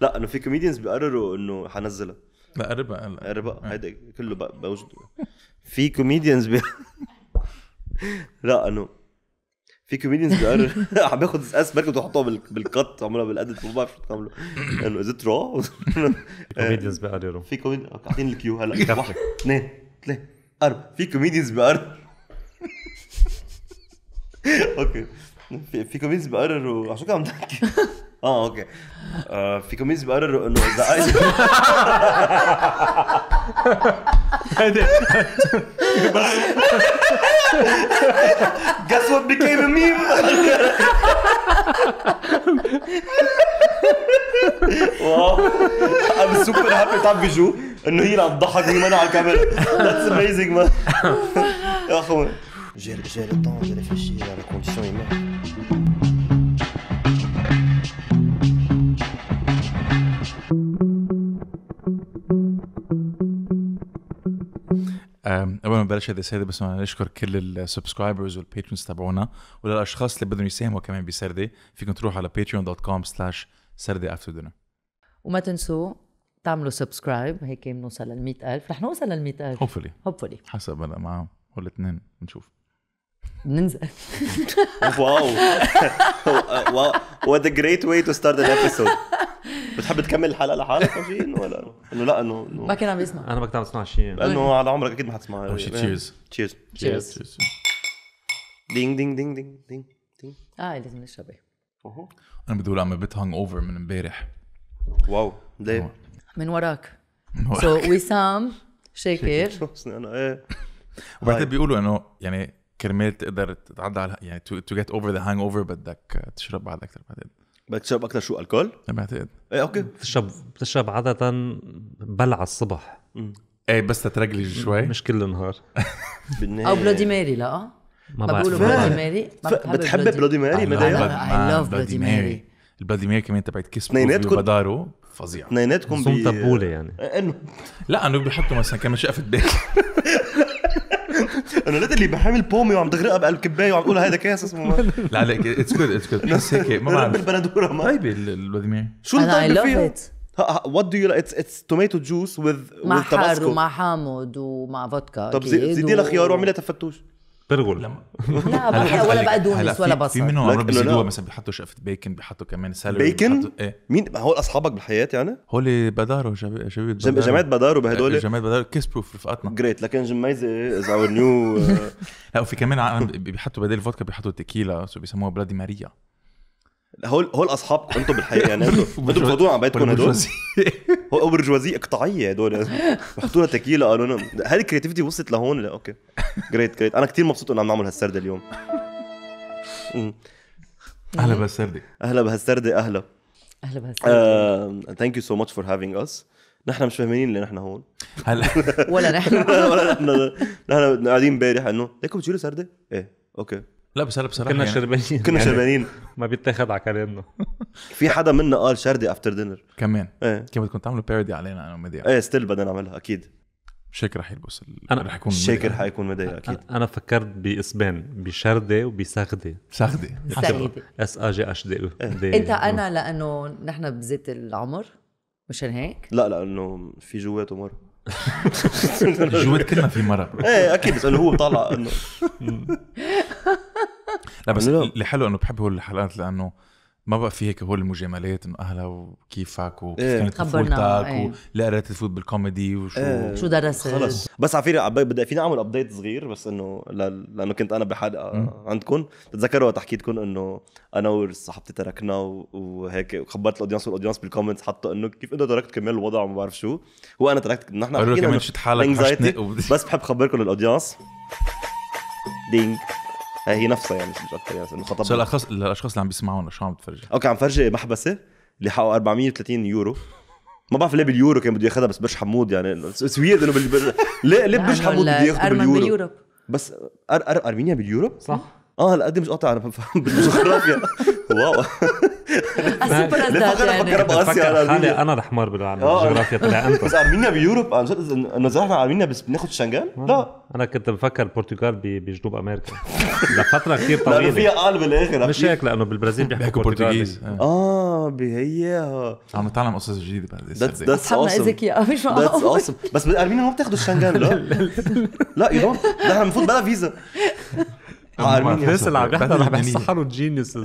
لا انه في كوميديانز بيقرروا انه حنزلها لا قربها آه. قربها قربها آه. هيدا كله بوجد في كوميديانز بي... لا انه في كوميديانز بيقرروا عم باخذ اس بركب وحطوها بال... بالقط عملها بالادت ما بعرف شو تعملوا انه از ات كوميديانز بيقرروا في كوميديانز قاعدين الكيو هلا واحد اثنين ثلاثة اربع في كوميديانز بيقرروا اوكي في في كوميديانز بيقرروا عشان كده عم تحكي اه اوكي آه، في كوميز بيقرروا انه اذا ايس Guess what became a meme? واو انا سوبر هابي تعب بيجو انه هي اللي عم تضحك وهي على الكاميرا ذاتس اميزنج oh يا اخوي جير جير طون جير فيشي جير كونديسيون يمين قبل ما نبلش هذه السيدة بس بدنا نشكر كل السبسكرايبرز والباترونز تبعونا وللاشخاص اللي بدهم يساهموا كمان بسردي فيكم تروحوا على patreon.com slash سردي افتر دينر وما تنسوا تعملوا سبسكرايب هيك بنوصل لل 100000 رح نوصل لل 100000 هوبفلي هوبفلي حسب هلا معهم والاثنين بنشوف بننزل واو واو وات ا جريت واي تو ستارت ان episode بتحب تكمل الحلقه لحالك او شيء ولا انه لا انه ما كان عم يسمع انا ما كنت عم اسمع شيء لانه على عمرك اكيد ما حتسمع تشيرز تشيرز تشيرز دينج دينغ دينغ دينغ دينغ دينغ اه لازم نشرب انا بدي اقول عم بيت هانج اوفر من امبارح واو ليه؟ من وراك سو وسام شاكر انا ايه وبعدين بيقولوا انه يعني كرمال تقدر تتعدى على يعني تو جيت اوفر ذا هانج اوفر بدك تشرب بعد اكثر بعدين بتشرب اكثر شو الكول؟ بعتقد نعم، ايه اوكي بتشرب بتشرب عادة بلعة الصبح مم. ايه بس تترجلي شوي مش كل النهار او بلودي ماري لا آه. ما بقولوا بلودي ماري بتحب بلودي ماري مدى اي لاف بلودي ماري آه، البلودي ميري كمان تبعت كيس اثنيناتكم بدارو نيناتكم اثنيناتكم بي... تبوله يعني انه لا انه بيحطوا مثلا كمان شقفه بيت انا ليت اللي بحامل بومي وعم تغرقها بقلب كبايه وعم تقول هذا كاس اسمه لا عليك اتس جود اتس جود بس هيك ما بعرف البندوره ما طيبه الوذمية شو الطيبه فيها؟ وات دو يو اتس اتس توميتو جوس وذ مع حار ومع حامض ومع فودكا طب زيدي لها خيار واعملي لها تفتوش برغل لما... لا بقى ولا بقدونس ولا بصل في منهم عمرهم بيزيدوها مثلا بيحطوا شقفه بيكن بيحطوا كمان سالري بيكن ايه مين هول اصحابك بالحياه يعني؟ هول بدارو شباب بدارو جماعه بدارو بهدول إيه، جماعه بدارو كيس بروف رفقاتنا جريت لكن جميزه از اور نيو لا وفي كمان بيحطوا بدل الفودكا بيحطوا تيكيلا سو بيسموها بلادي ماريا هول هول اصحاب انتم بالحقيقه يعني انتم بتفضونا على بيتكم هدول هو برجوازيه اقطاعيه هدول حطوا لها تكيلا قالوا لنا هل الكريتيفيتي وصلت لهون لا اوكي جريت جريت انا كثير مبسوط انه عم نعمل هالسرده اليوم اهلا بهالسرده اهلا بهالسرده اهلا اهلا بهالسرده ثانك يو سو ماتش فور هافينج اس نحن مش فاهمين اللي نحن هون هلا ولا نحن ولا نحن نحن قاعدين امبارح انه ليكم بتشيلوا سرده؟ ايه اوكي لا بس هلا بصراحه كنا يعني شربانين كنا يعني شربانين ما بيتاخد على كلامنا في حدا منا قال شردي افتر دينر كمان ايه كيف بدكم تعملوا بيردي علينا انا وميديا ايه ستيل بدنا نعملها اكيد شيك رح يلبس انا رح يكون شيك رح يكون مديا اكيد انا فكرت باسبان بشردي وبسغدة سغدة اس ا جي اش دي انت انا لانه نحن بزيت العمر مشان هيك؟ لا لانه في جواته مرة جوات كلنا في مرة ايه اكيد بس انه هو طالع انه لا بس لا. اللي حلو انه بحب هول الحلقات لانه ما بقى في هيك هول المجاملات انه اهلا وكيفك وكيف ايه. كانت طفولتك ايه. ولا قررت تفوت بالكوميدي وشو ايه. شو درست خلص بس على فكره بدي فيني اعمل ابديت صغير بس انه لانه كنت انا بحلقه عندكم بتذكروا وقت حكيتكم انه انا وصاحبتي تركنا وهيك وخبرت الاودينس والاودينس بالكومنتس حطوا انه كيف انت تركت كمان الوضع وما بعرف شو هو انا تركت نحن حكينا كمان شفت حالك بس بحب اخبركم الاودينس دينج هي نفسها يعني مش اكثر يعني خطبنا الاشخاص الاشخاص اللي عم بيسمعونا شو عم تفرجي؟ اوكي عم فرجي محبسه اللي حقه 430 يورو ما بعرف ليه باليورو كان بده ياخذها بس برش حمود يعني اتس ويرد انه ليه ليه برش حمود بده ياخذها باليورو بس ارمينيا باليورو؟ صح اه هلا قد مش قاطع انا بالجغرافيا واو سوبر يعني. انا باسيا حالي انا الحمار بالجغرافيا آه. طلع انت بس ارمينيا بيوروب عن جد انه زي ارمينيا بس بناخذ شنغان آه. لا انا كنت بفكر البرتغال بجنوب امريكا لفتره كثير طويله لانه فيها قال بالاخر مش هيك لانه بالبرازيل بيحكوا برتغيز اه, آه، بهي عم نتعلم قصص جديده بعد اصحابنا اذكياء مش بس بالارمينيا ما بتاخذوا الشنغان لا لا يو دونت نحن المفروض بلا فيزا الناس اللي عم نحكي رح بيحصحنوا جينيوس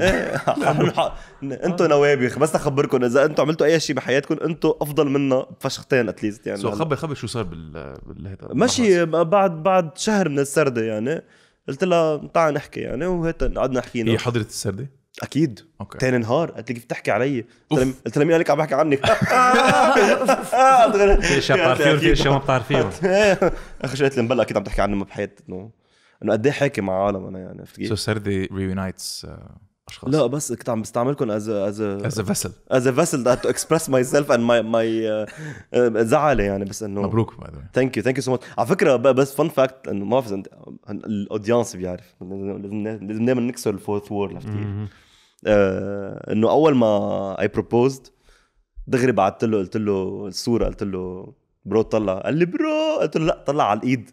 انتوا نوابغ بس اخبركم اذا انتوا عملتوا اي شيء بحياتكم انتوا افضل منا بفشختين اتليست يعني سو خبر خبر شو صار بال ماشي بعد بعد شهر من السرده يعني قلت لها تعال نحكي يعني وهيك قعدنا حكينا هي حضرت السرده؟ اكيد اوكي تاني نهار قالت لي كيف بتحكي علي؟ قلت لها مين قال لك عم بحكي عنك؟ في اشياء بتعرفيهم في اشياء ما بتعرفيهم إيه. اخر شيء قالت لي مبلا اكيد عم تحكي عني ما بحياتي انه قد ايه حاكي مع عالم انا يعني عرفت كيف؟ سو سردي ريونايتس اشخاص لا بس كنت عم بستعملكم از از از ا فيسل از ا فيسل تو اكسبرس ماي سيلف اند ماي ماي زعلي يعني بس انه مبروك باي ذا ثانك يو ثانك يو سو ماتش على فكره بس فن فاكت انه ما بعرف اذا الاودينس بيعرف لازم دائما نكسر الفورث وورد عرفت كيف؟ آه، انه اول ما اي بروبوزد دغري بعثت له قلت له الصوره قلت له برو طلع قال لي برو قلت له لا طلع على الايد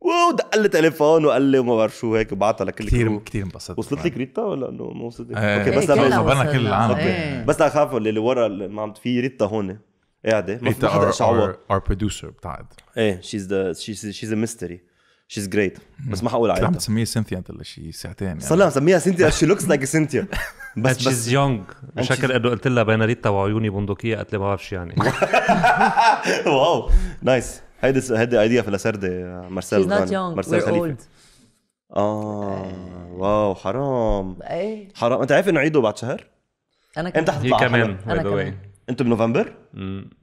ودق لي تليفون وقال لي وما بعرف شو هيك وبعتها لكل كثير كثير انبسطت وصلت لك ريتا ولا انه ما وصلت إيه، اوكي بس خبرنا كل العالم إيه. بس اخاف اللي ورا ما عم في ريتا هون قاعده ما في حدا شعور اور بروديوسر بتاعت ايه شيز ذا شيز ا ميستري شيز جريت بس ما حقول عليها عم تسميها سينثيا انت ولا شي ساعتين يعني صار لها سميها سينثيا شي لوكس لايك سينثيا بس شيز يونغ شكل انه قلت لها بين ريتا وعيوني بندقيه قالت لي ما بعرف شو يعني واو نايس هيدي هيدي ايديا في لاسردي مارسيل يعني مارسيل خليفه اه واو حرام ايه حرام انت عارف انه عيده بعد شهر؟ انا كمان انت هي حتطلع كمان أنا كمان. انت بنوفمبر؟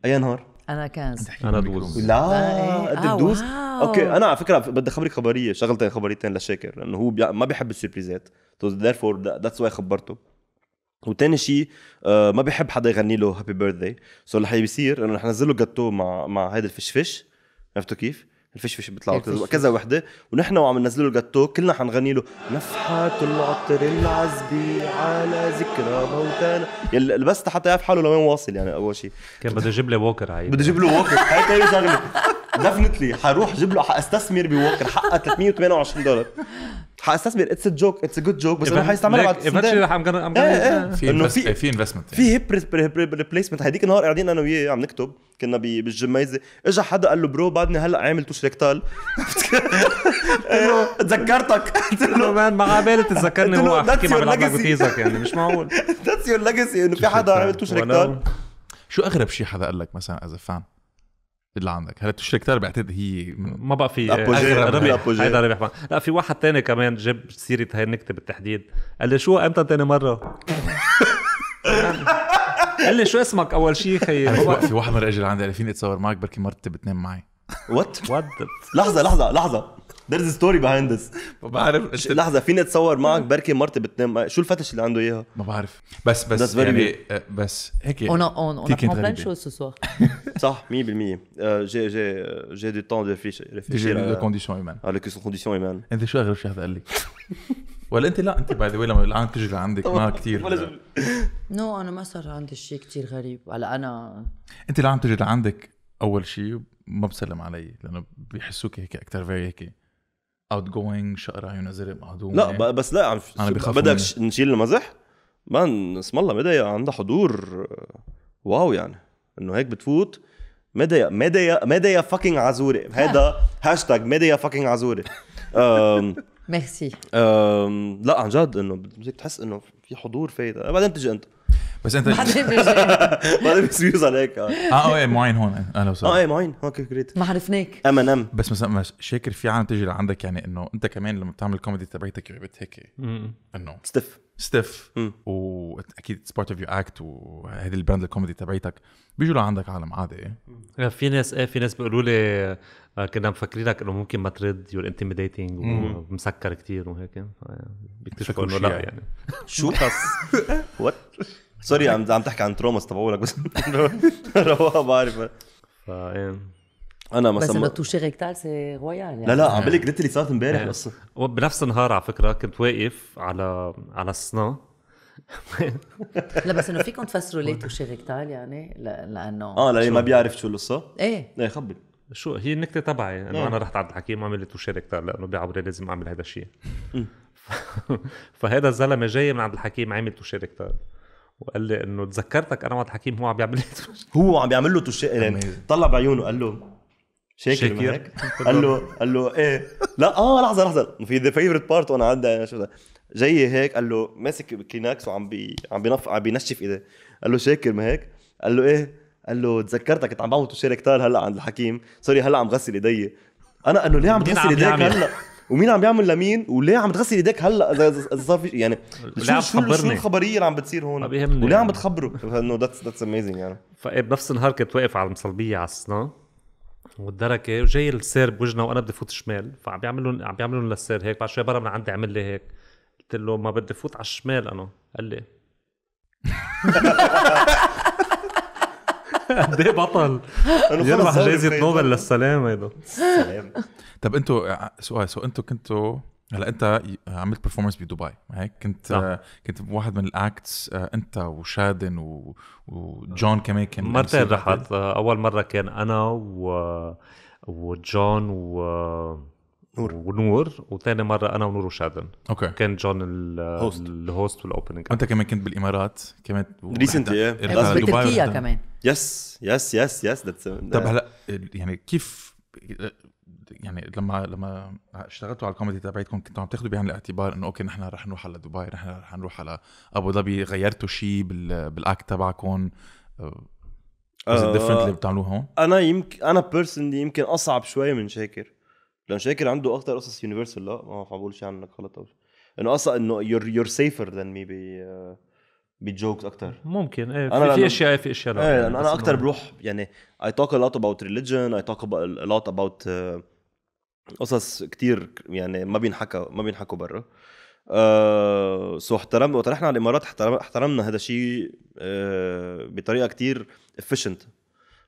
اي نهار؟ انا كان انا دوز لا آه، قد إيه. تدوس آه، اوكي انا على فكره بدي اخبرك خبريه شغلتين خبريتين لشاكر لانه هو ما بيحب السربريزات سو ذيرفور ذاتس واي خبرته وتاني شيء آه، ما بيحب حدا يغني له هابي بيرثداي سو اللي حيصير انه رح ننزل له جاتو مع مع هيدا الفشفش عرفتوا كيف؟ الفشفش بيطلع كذا كذا وحده ونحن وعم ننزل له الجاتو كلنا حنغني له نفحات العطر العزبي على ذكرى موتانا يلي بس حتى يعرف حاله لوين واصل يعني اول شيء كان بده يجيب لي ووكر عيب بده يجيب له ووكر هاي تاني شغله دفنتلي حروح جيب له حاستثمر بووكر حقها 328 دولار حاستثمر اتس جوك اتس جود جوك بس انا حيستعملها بعد ايفنشلي إيه. رح في في انفستمنت يعني. في هيب ريبليسمنت هديك النهار قاعدين انا وياه عم نكتب كنا بالجميزه اجى حدا قال له برو بعدني هلا عامل توش ريكتال تذكرتك قلت له مان ما عبالي تتذكرني هو احكي مع بلعبك وتيزك يعني مش معقول ذاتس يور ليجاسي انه في حدا عامل توش ريكتال شو اغرب شيء حدا قال لك مثلا از فان اللي عندك هلا بتشتري كتار بعتقد هي ما بقى في هيدا ربح لا في واحد تاني كمان جاب سيره هاي النكته بالتحديد قال لي شو امتى تاني مره قال لي شو اسمك اول شيء خي في واحد مره اجى عندي قال لي فيني اتصور معك بركي مرتي بتنام معي وات وات لحظه لحظه لحظه there's ستوري story behind this ما بعرف لحظه فيني اتصور معك بركي مرتي بتنام شو الفتش اللي عنده اياها ما بعرف بس بس يعني آه، بس هيك اون اون اون prend شو de صح 100% جي جي جي دو تون دو ريفليشير على كونديسيون ايمان على كونديسيون ايمان انت شو اغرب شيء حدا قال لك ولا انت لا انت باي ذا واي لما العالم تجي لعندك ما كثير نو انا ما صار عندي شيء كثير غريب هلا انا انت العالم تجي لعندك اول شيء ما بسلم علي لانه بيحسوك هيك اكثر فيري هيك اوت جوينج شقر عيونه زرق مهضوم لا يعني. بس لا عم انا بخاف بدك نشيل المزح مان اسم الله مدى عندها حضور واو يعني انه هيك بتفوت مدى مدى مدى فاكينج عزوري هذا هاشتاج مدى فاكينج عزوري ميرسي لا عن جد انه بدك تحس انه في حضور فايت بعدين بتجي انت بس انت ما حدا فيوز عليك آه. اه اه ايه معين هون اهلا وسهلا اه ايه معين اوكي جريت ما عرفناك ام ان ام بس مثلا شاكر في عالم تجي لعندك يعني انه انت كمان لما بتعمل الكوميدي تبعتك بت هيك انه ستيف ستيف واكيد اتس بارت اوف يور اكت وهذه البراند الكوميدي تبعتك بيجوا لعندك عالم عادي في ناس ايه في ناس بيقولوا لي آه، كنا مفكرينك انه ممكن ما ترد يور انتميديتنج ومسكر كثير وهيك آه، بيكتشفوا انه لا يعني شو قص وات سوري عم عم تحكي عن تروماس تبعولك بس رواق بعرف انا مثلا بس انه توشي ريكتال سي رويال يعني. لا لا عم بقول لك ليتلي صارت امبارح القصه بنفس النهار على فكره كنت واقف على على السنا لا بس انه فيكم تفسروا ليه توشي ريكتال يعني لانه اه لانه ما بيعرف شو القصه ايه ايه خبي شو هي النكته تبعي انه انا إيه. رحت عند الحكيم عملت توشي ريكتال لانه بعمري لازم اعمل هذا الشيء فهذا الزلمه جاي من عند الحكيم عامل توشي ريكتال وقال لي انه تذكرتك انا وقت حكيم هو عم بيعمل لي هو عم بيعمل له يعني طلع بعيونه قال له شاكر ما هيك قال له قال له ايه لا اه لحظه لحظه في ذا فيفرت بارت وانا عندي يعني شو جاي هيك قال له ماسك كليناكس وعم بي عم بينف عم بينشف ايده قال له شاكر ما هيك قال له ايه قال له تذكرتك كنت عم بعمل توشي كتار هلا عند الحكيم سوري هلا عم غسل ايدي انا قال له ليه عم تغسل ايديك هلا ومين عم بيعمل لمين وليه عم تغسل ايديك هلا اذا اذا صار في يعني شو شو, شو الخبريه اللي عم بتصير هون ما بيهمني وليه عم بتخبره انه ذاتس ذاتس اميزنج يعني إيه، بنفس النهار كنت واقف على المصلبيه على السنا والدركه وجاي السير بوجنا وانا بدي فوت شمال فعم لهم عم لهم للسير هيك بعد شوي برا من عندي عمل لي هيك قلت له ما بدي فوت على الشمال انا قال لي قد ايه بطل يربح جائزه نوبل للسلام هيدا السلام طب انتوا سؤال سو انتوا كنتوا هلا انت عملت برفورمانس بدبي هيك كنت آه كنت واحد من الاكتس آه انت وشادن و... وجون كمان كان مرتين رحت آه، اول مره كان انا و... آه، وجون و آه، نور ونور وثاني مره انا ونور وشادن اوكي كان جون الهوست الهوست والاوبننج انت كمان كنت بالامارات كمان ريسنتلي ايه بتركيا كمان يس يس يس يس طب هلا يعني كيف يعني لما لما اشتغلتوا على الكوميدي تبعتكم كنتوا عم تاخذوا بعين الاعتبار انه اوكي نحن رح نروح على دبي نحن رح نروح على ابو ظبي غيرتوا شيء بالاكت تبعكم از ديفرنت اللي بتعملوه هون انا يمكن انا بيرسونلي يمكن اصعب شوي من شاكر لان شاكر عنده اكتر قصص يونيفرسال لا ما بقولش عنك يعني غلط شيء انه اصلا انه يور يور سيفر ذان مي بي بجوكس اكثر ممكن ايه أنا في, في اشياء في اشياء لا ايه يعني انا, أنا اكثر بروح يعني اي توك ا لوت اباوت ريليجن اي توك ا لوت اباوت قصص كثير يعني ما بينحكى ما بينحكوا برا أه سو احترم وقت رحنا على الامارات احترم احترمنا هذا الشيء أه بطريقه كثير افيشنت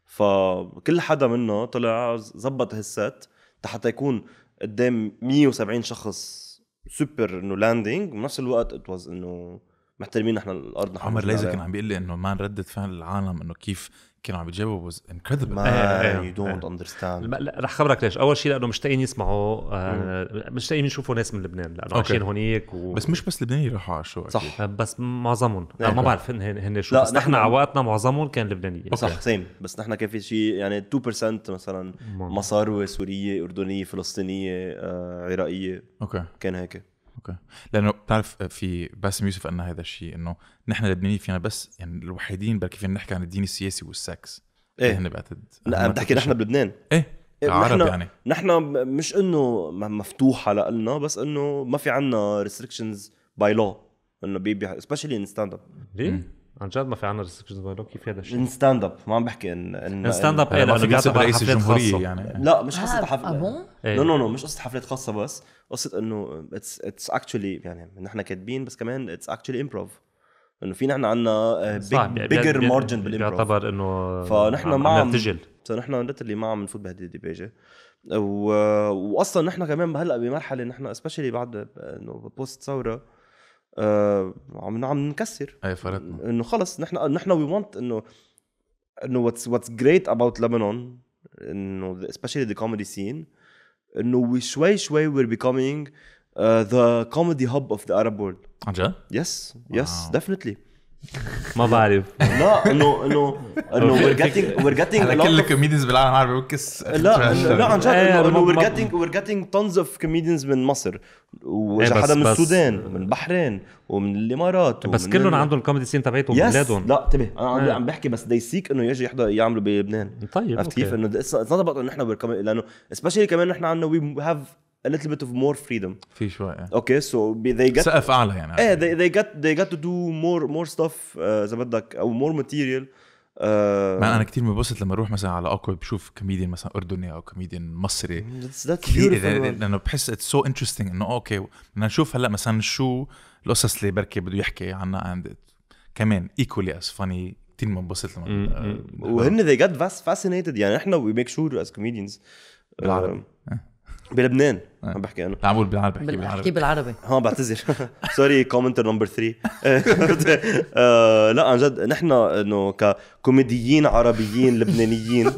فكل حدا منا طلع زبط هالسات حتى يكون قدام 170 شخص سوبر انه لاندنج بنفس الوقت ات واز انه محترمين احنا الارض عمر ليزر كان عم بيقول لي انه مان رده فعل العالم انه كيف كانوا عم بيتجاوبوا واز انكريدبل ما يو دونت اندرستاند رح خبرك ليش اول شيء لانه مشتاقين يسمعوا آه، مشتاقين يشوفوا ناس من لبنان لانه عايشين هونيك و... بس مش بس لبناني راحوا على الشو صح بس معظمهم إيه. ما بعرف هن هن شو بس نحن على وقتنا معظمهم كان لبنانيين صح سيم بس نحن كان في شيء يعني 2% مثلا مصاروي سوريه اردنيه فلسطينيه آه، عراقيه اوكي كان هيك اوكي لانه بتعرف آه، في باسم يوسف قالنا هذا الشيء انه نحن اللبنانيين فينا بس يعني الوحيدين بركي فينا نحكي عن الدين السياسي والسكس ايه هن يعني بعتقد لا عم تحكي نحن بلبنان ايه, إيه، نحن يعني نحن مش انه مفتوحه لنا بس انه ما في عنا ريستريكشنز باي لو انه بي سبيشلي ان ستاند اب ليه؟ عن جد ما في عنا ريستريكشنز بينه كيف هذا الشيء؟ ستاند اب ما عم بحكي ان ان ستاند اب ايه لانه بيعطوا رئيس الجمهوريه يعني. يعني لا مش قصه حفلات نو نو نو مش قصه حفلات خاصه بس قصه انه اتس اتس اكشولي يعني نحن كاتبين بس كمان اتس اكشولي امبروف انه في نحن عندنا بيجر مارجن بالامبروف يعتبر انه فنحن ما عم نرتجل فنحن ليترلي ما عم نفوت بهدي الديباجه واصلا نحن كمان هلا بمرحله نحن سبيشلي بعد آه، انه بوست ثوره آه، عم عم نكسر اي فرطنا انه خلص نحن نحن وي ونت انه انه واتس واتس جريت اباوت لبنان انه سبيشلي ذا كوميدي سين انه وي شوي شوي وير بيكومينج ذا كوميدي هب اوف ذا عرب وورلد عن جد؟ يس يس ديفنتلي ما بعرف لا انه انه انه وير جيتنج وير جيتنج على كل الكوميديانز بالعالم العربي بكس لا لا عن جد إيه، انه وير جيتنج وير جيتج تونز اوف كوميديانز من مصر إيه، واجا حدا من السودان ومن البحرين ومن الامارات بس كلهم عندهم الكوميدي سين تبعتهم يس بلادهم لا انتبه انا عم إيه. بحكي بس دي سيك انه يجي يحضر يعملوا بلبنان طيب عرفت كيف انه اتس نوت انه نحن لانه سبيشلي كمان نحن عندنا وي هاف a little bit of more freedom في شوي اوكي سو they got سقف اعلى يعني ايه they, they got they got to do more more stuff uh, اذا uh, بدك او more material uh, انا كثير بنبسط لما اروح مثلا على اكوا بشوف كوميديان مثلا اردني او كوميديان مصري that's, that's كثير لانه بحس اتس سو انترستينج انه اوكي بدنا نشوف هلا مثلا شو القصص اللي بركي بده يحكي عنها اند كمان ايكولي از فاني كثير بنبسط لما وهن they got fascinated يعني احنا we make sure as comedians بالعربي um, إيه. بلبنان آه. عم بحكي انا عم بقول بالعربي بحكي بالعربي ها بعتذر سوري كومنتر نمبر 3 لا عن جد نحن انه ككوميديين عربيين لبنانيين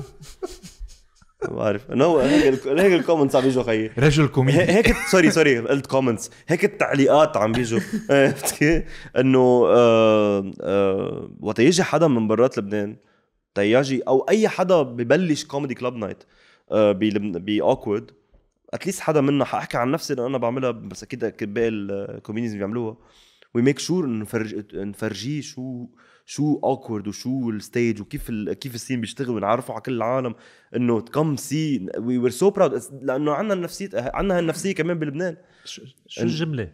ما بعرف هيك هيك الكومنتس عم بيجوا خيي رجل كوميدي هيك سوري سوري قلت كومنتس هيك التعليقات عم بيجوا آه، انه آه، وقت يجي حدا من برات لبنان تيجي او اي حدا ببلش كوميدي كلاب نايت اوكورد اتليست حدا منا حاحكي عن نفسي لانه انا بعملها بس اكيد باقي الكوميونيز بيعملوها وي ميك شور انه نفرج نفرجيه شو شو اوكورد وشو الستيج وكيف ال... كيف السين بيشتغل ونعرفه على كل العالم انه كم سي وي وير سو براود لانه عندنا النفسيه عندنا هالنفسيه كمان بلبنان شو, شو الجمله؟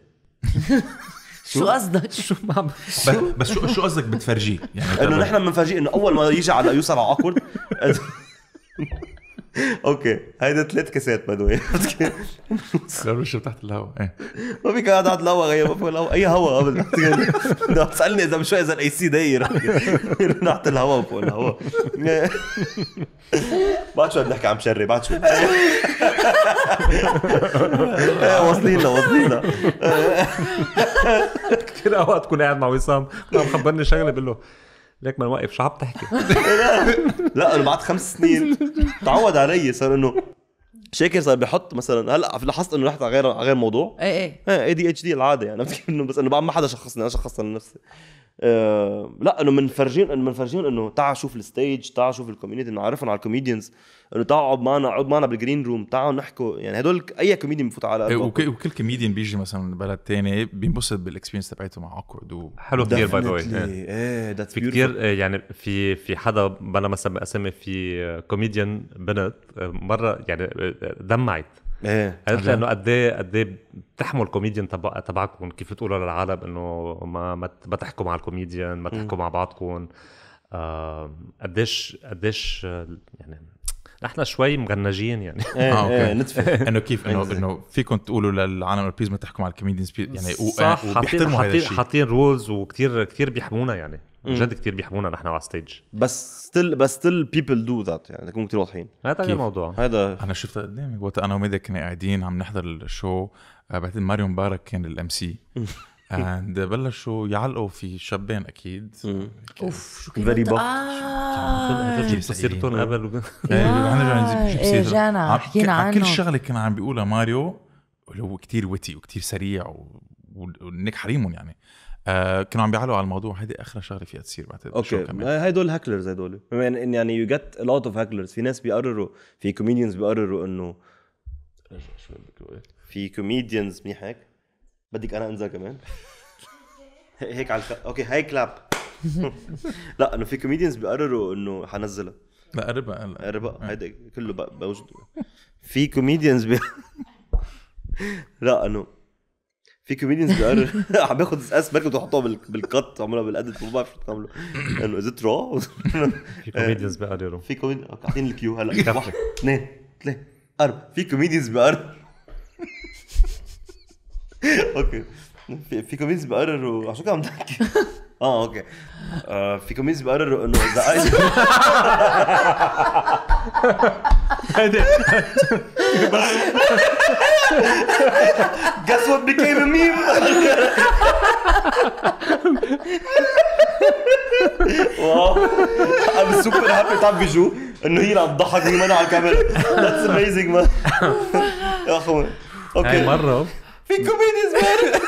شو قصدك؟ شو ما بس شو شو قصدك بتفرجيه؟ يعني انه نحن بنفرجيه انه اول ما يجي على يوصل على اوكورد اوكي هيدا ثلاث كاسات باي ذا واي قبل الشرب تحت الهواء إيه. ما فيك قاعد تحت الهواء غير ما في اي هواء قبل تسالني اذا مش اذا الاي سي داير تحت الهواء فوق الهواء بعد شوي بنحكي عم شري بعد شوي إيه، واصلين له واصلين لنا كثير اوقات تكون قاعد مع وسام خبرني شغله بقول له ليك ما نوقف شو عم تحكي لا انه بعد خمس سنين تعود علي صار انه شاكر صار بحط مثلا هلا لاحظت انه رحت على غير على غير موضوع ايه ايه اي دي اتش دي العاده يعني بس انه ما حدا شخصني انا شخصت لنفسي آه، لا انه منفرجين انه منفرجين انه تعا شوف الستيج تعا شوف الكوميونيتي نعرفهم على الكوميديانز انه تعا اقعد معنا اقعد معنا بالجرين روم تعا نحكوا يعني هدول اي كوميديان بفوت على إيه، وكل, وكل كوميديان بيجي مثلا من بلد ثاني بينبسط بالاكسبيرينس تبعته مع اوكورد حلو كثير باي ذا ايه, إيه، في كثير إيه، يعني في في حدا بنا مثلا اسمي في كوميديان بنت مره يعني دمعت ايه عرفت لانه قد ايه قد ايه بتحموا الكوميديان تبع تبعكم كيف بتقولوا للعالم انه ما ما تحكوا مع الكوميديان ما تحكوا مع بعضكم قديش قديش يعني نحن شوي مغنجين يعني آه،, اه اوكي آه، انه كيف انه انه فيكم تقولوا للعالم بليز ما تحكم على الكوميديانز يعني صح آه، وبيحترموا هذا الشيء حاطين رولز وكثير كثير بيحمونا يعني جد كثير بيحمونا نحن على ستيج بس ستيل بس ستيل بيبل دو ذات يعني نكون كثير واضحين هذا الموضوع هذا انا شفتها قدامي وقت انا وميدا كنا قاعدين عم نحضر الشو بعتقد ماريو مبارك كان الام سي اند بلشوا يعلقوا في شابين اكيد اوف شو كنت فيري آه جبت سيرتهم قبل نرجع نجيب إيه، حكينا عنه كل شغله كان عم بيقولها ماريو اللي هو كثير وتي وكثير سريع وانك حريمهم يعني آه، كانوا عم بيعلقوا على الموضوع هيدي اخر شغله فيها تصير بعتقد اوكي هدول هاكلرز هدول يعني يو جيت ا لوت اوف هاكلرز في ناس بيقرروا في كوميديانز بيقرروا انه في كوميديانز منيح هيك بدك انا انزل كمان هيك على الخ... اوكي هاي كلاب لا انه في كوميديانز بيقرروا انه حنزلها لا قربها هلا قربها آه. هيدا كله بوجد في كوميديانز بي... لا انه في كوميديانز بيقرر عم باخذ اس بركض وحطوها بالقط عملها بالادت ما بعرف شو بتعملوا انه از را في كوميديانز بيقرروا في كوميديانز اعطيني الكيو هلا واحد اثنين ثلاثة أربعة في كوميديانز بيقرروا اوكي في, في كوميديز بيقرروا عشان كده عم تحكي اه اوكي آه في كوميديز بيقرروا انه اذا Guess what became a meme? واو انا سوبر هابي تعب بيجو انه هي اللي عم تضحك وهي على الكاميرا ذاتس اميزنج مان يا اخوي اوكي مرة في كوميدي زباله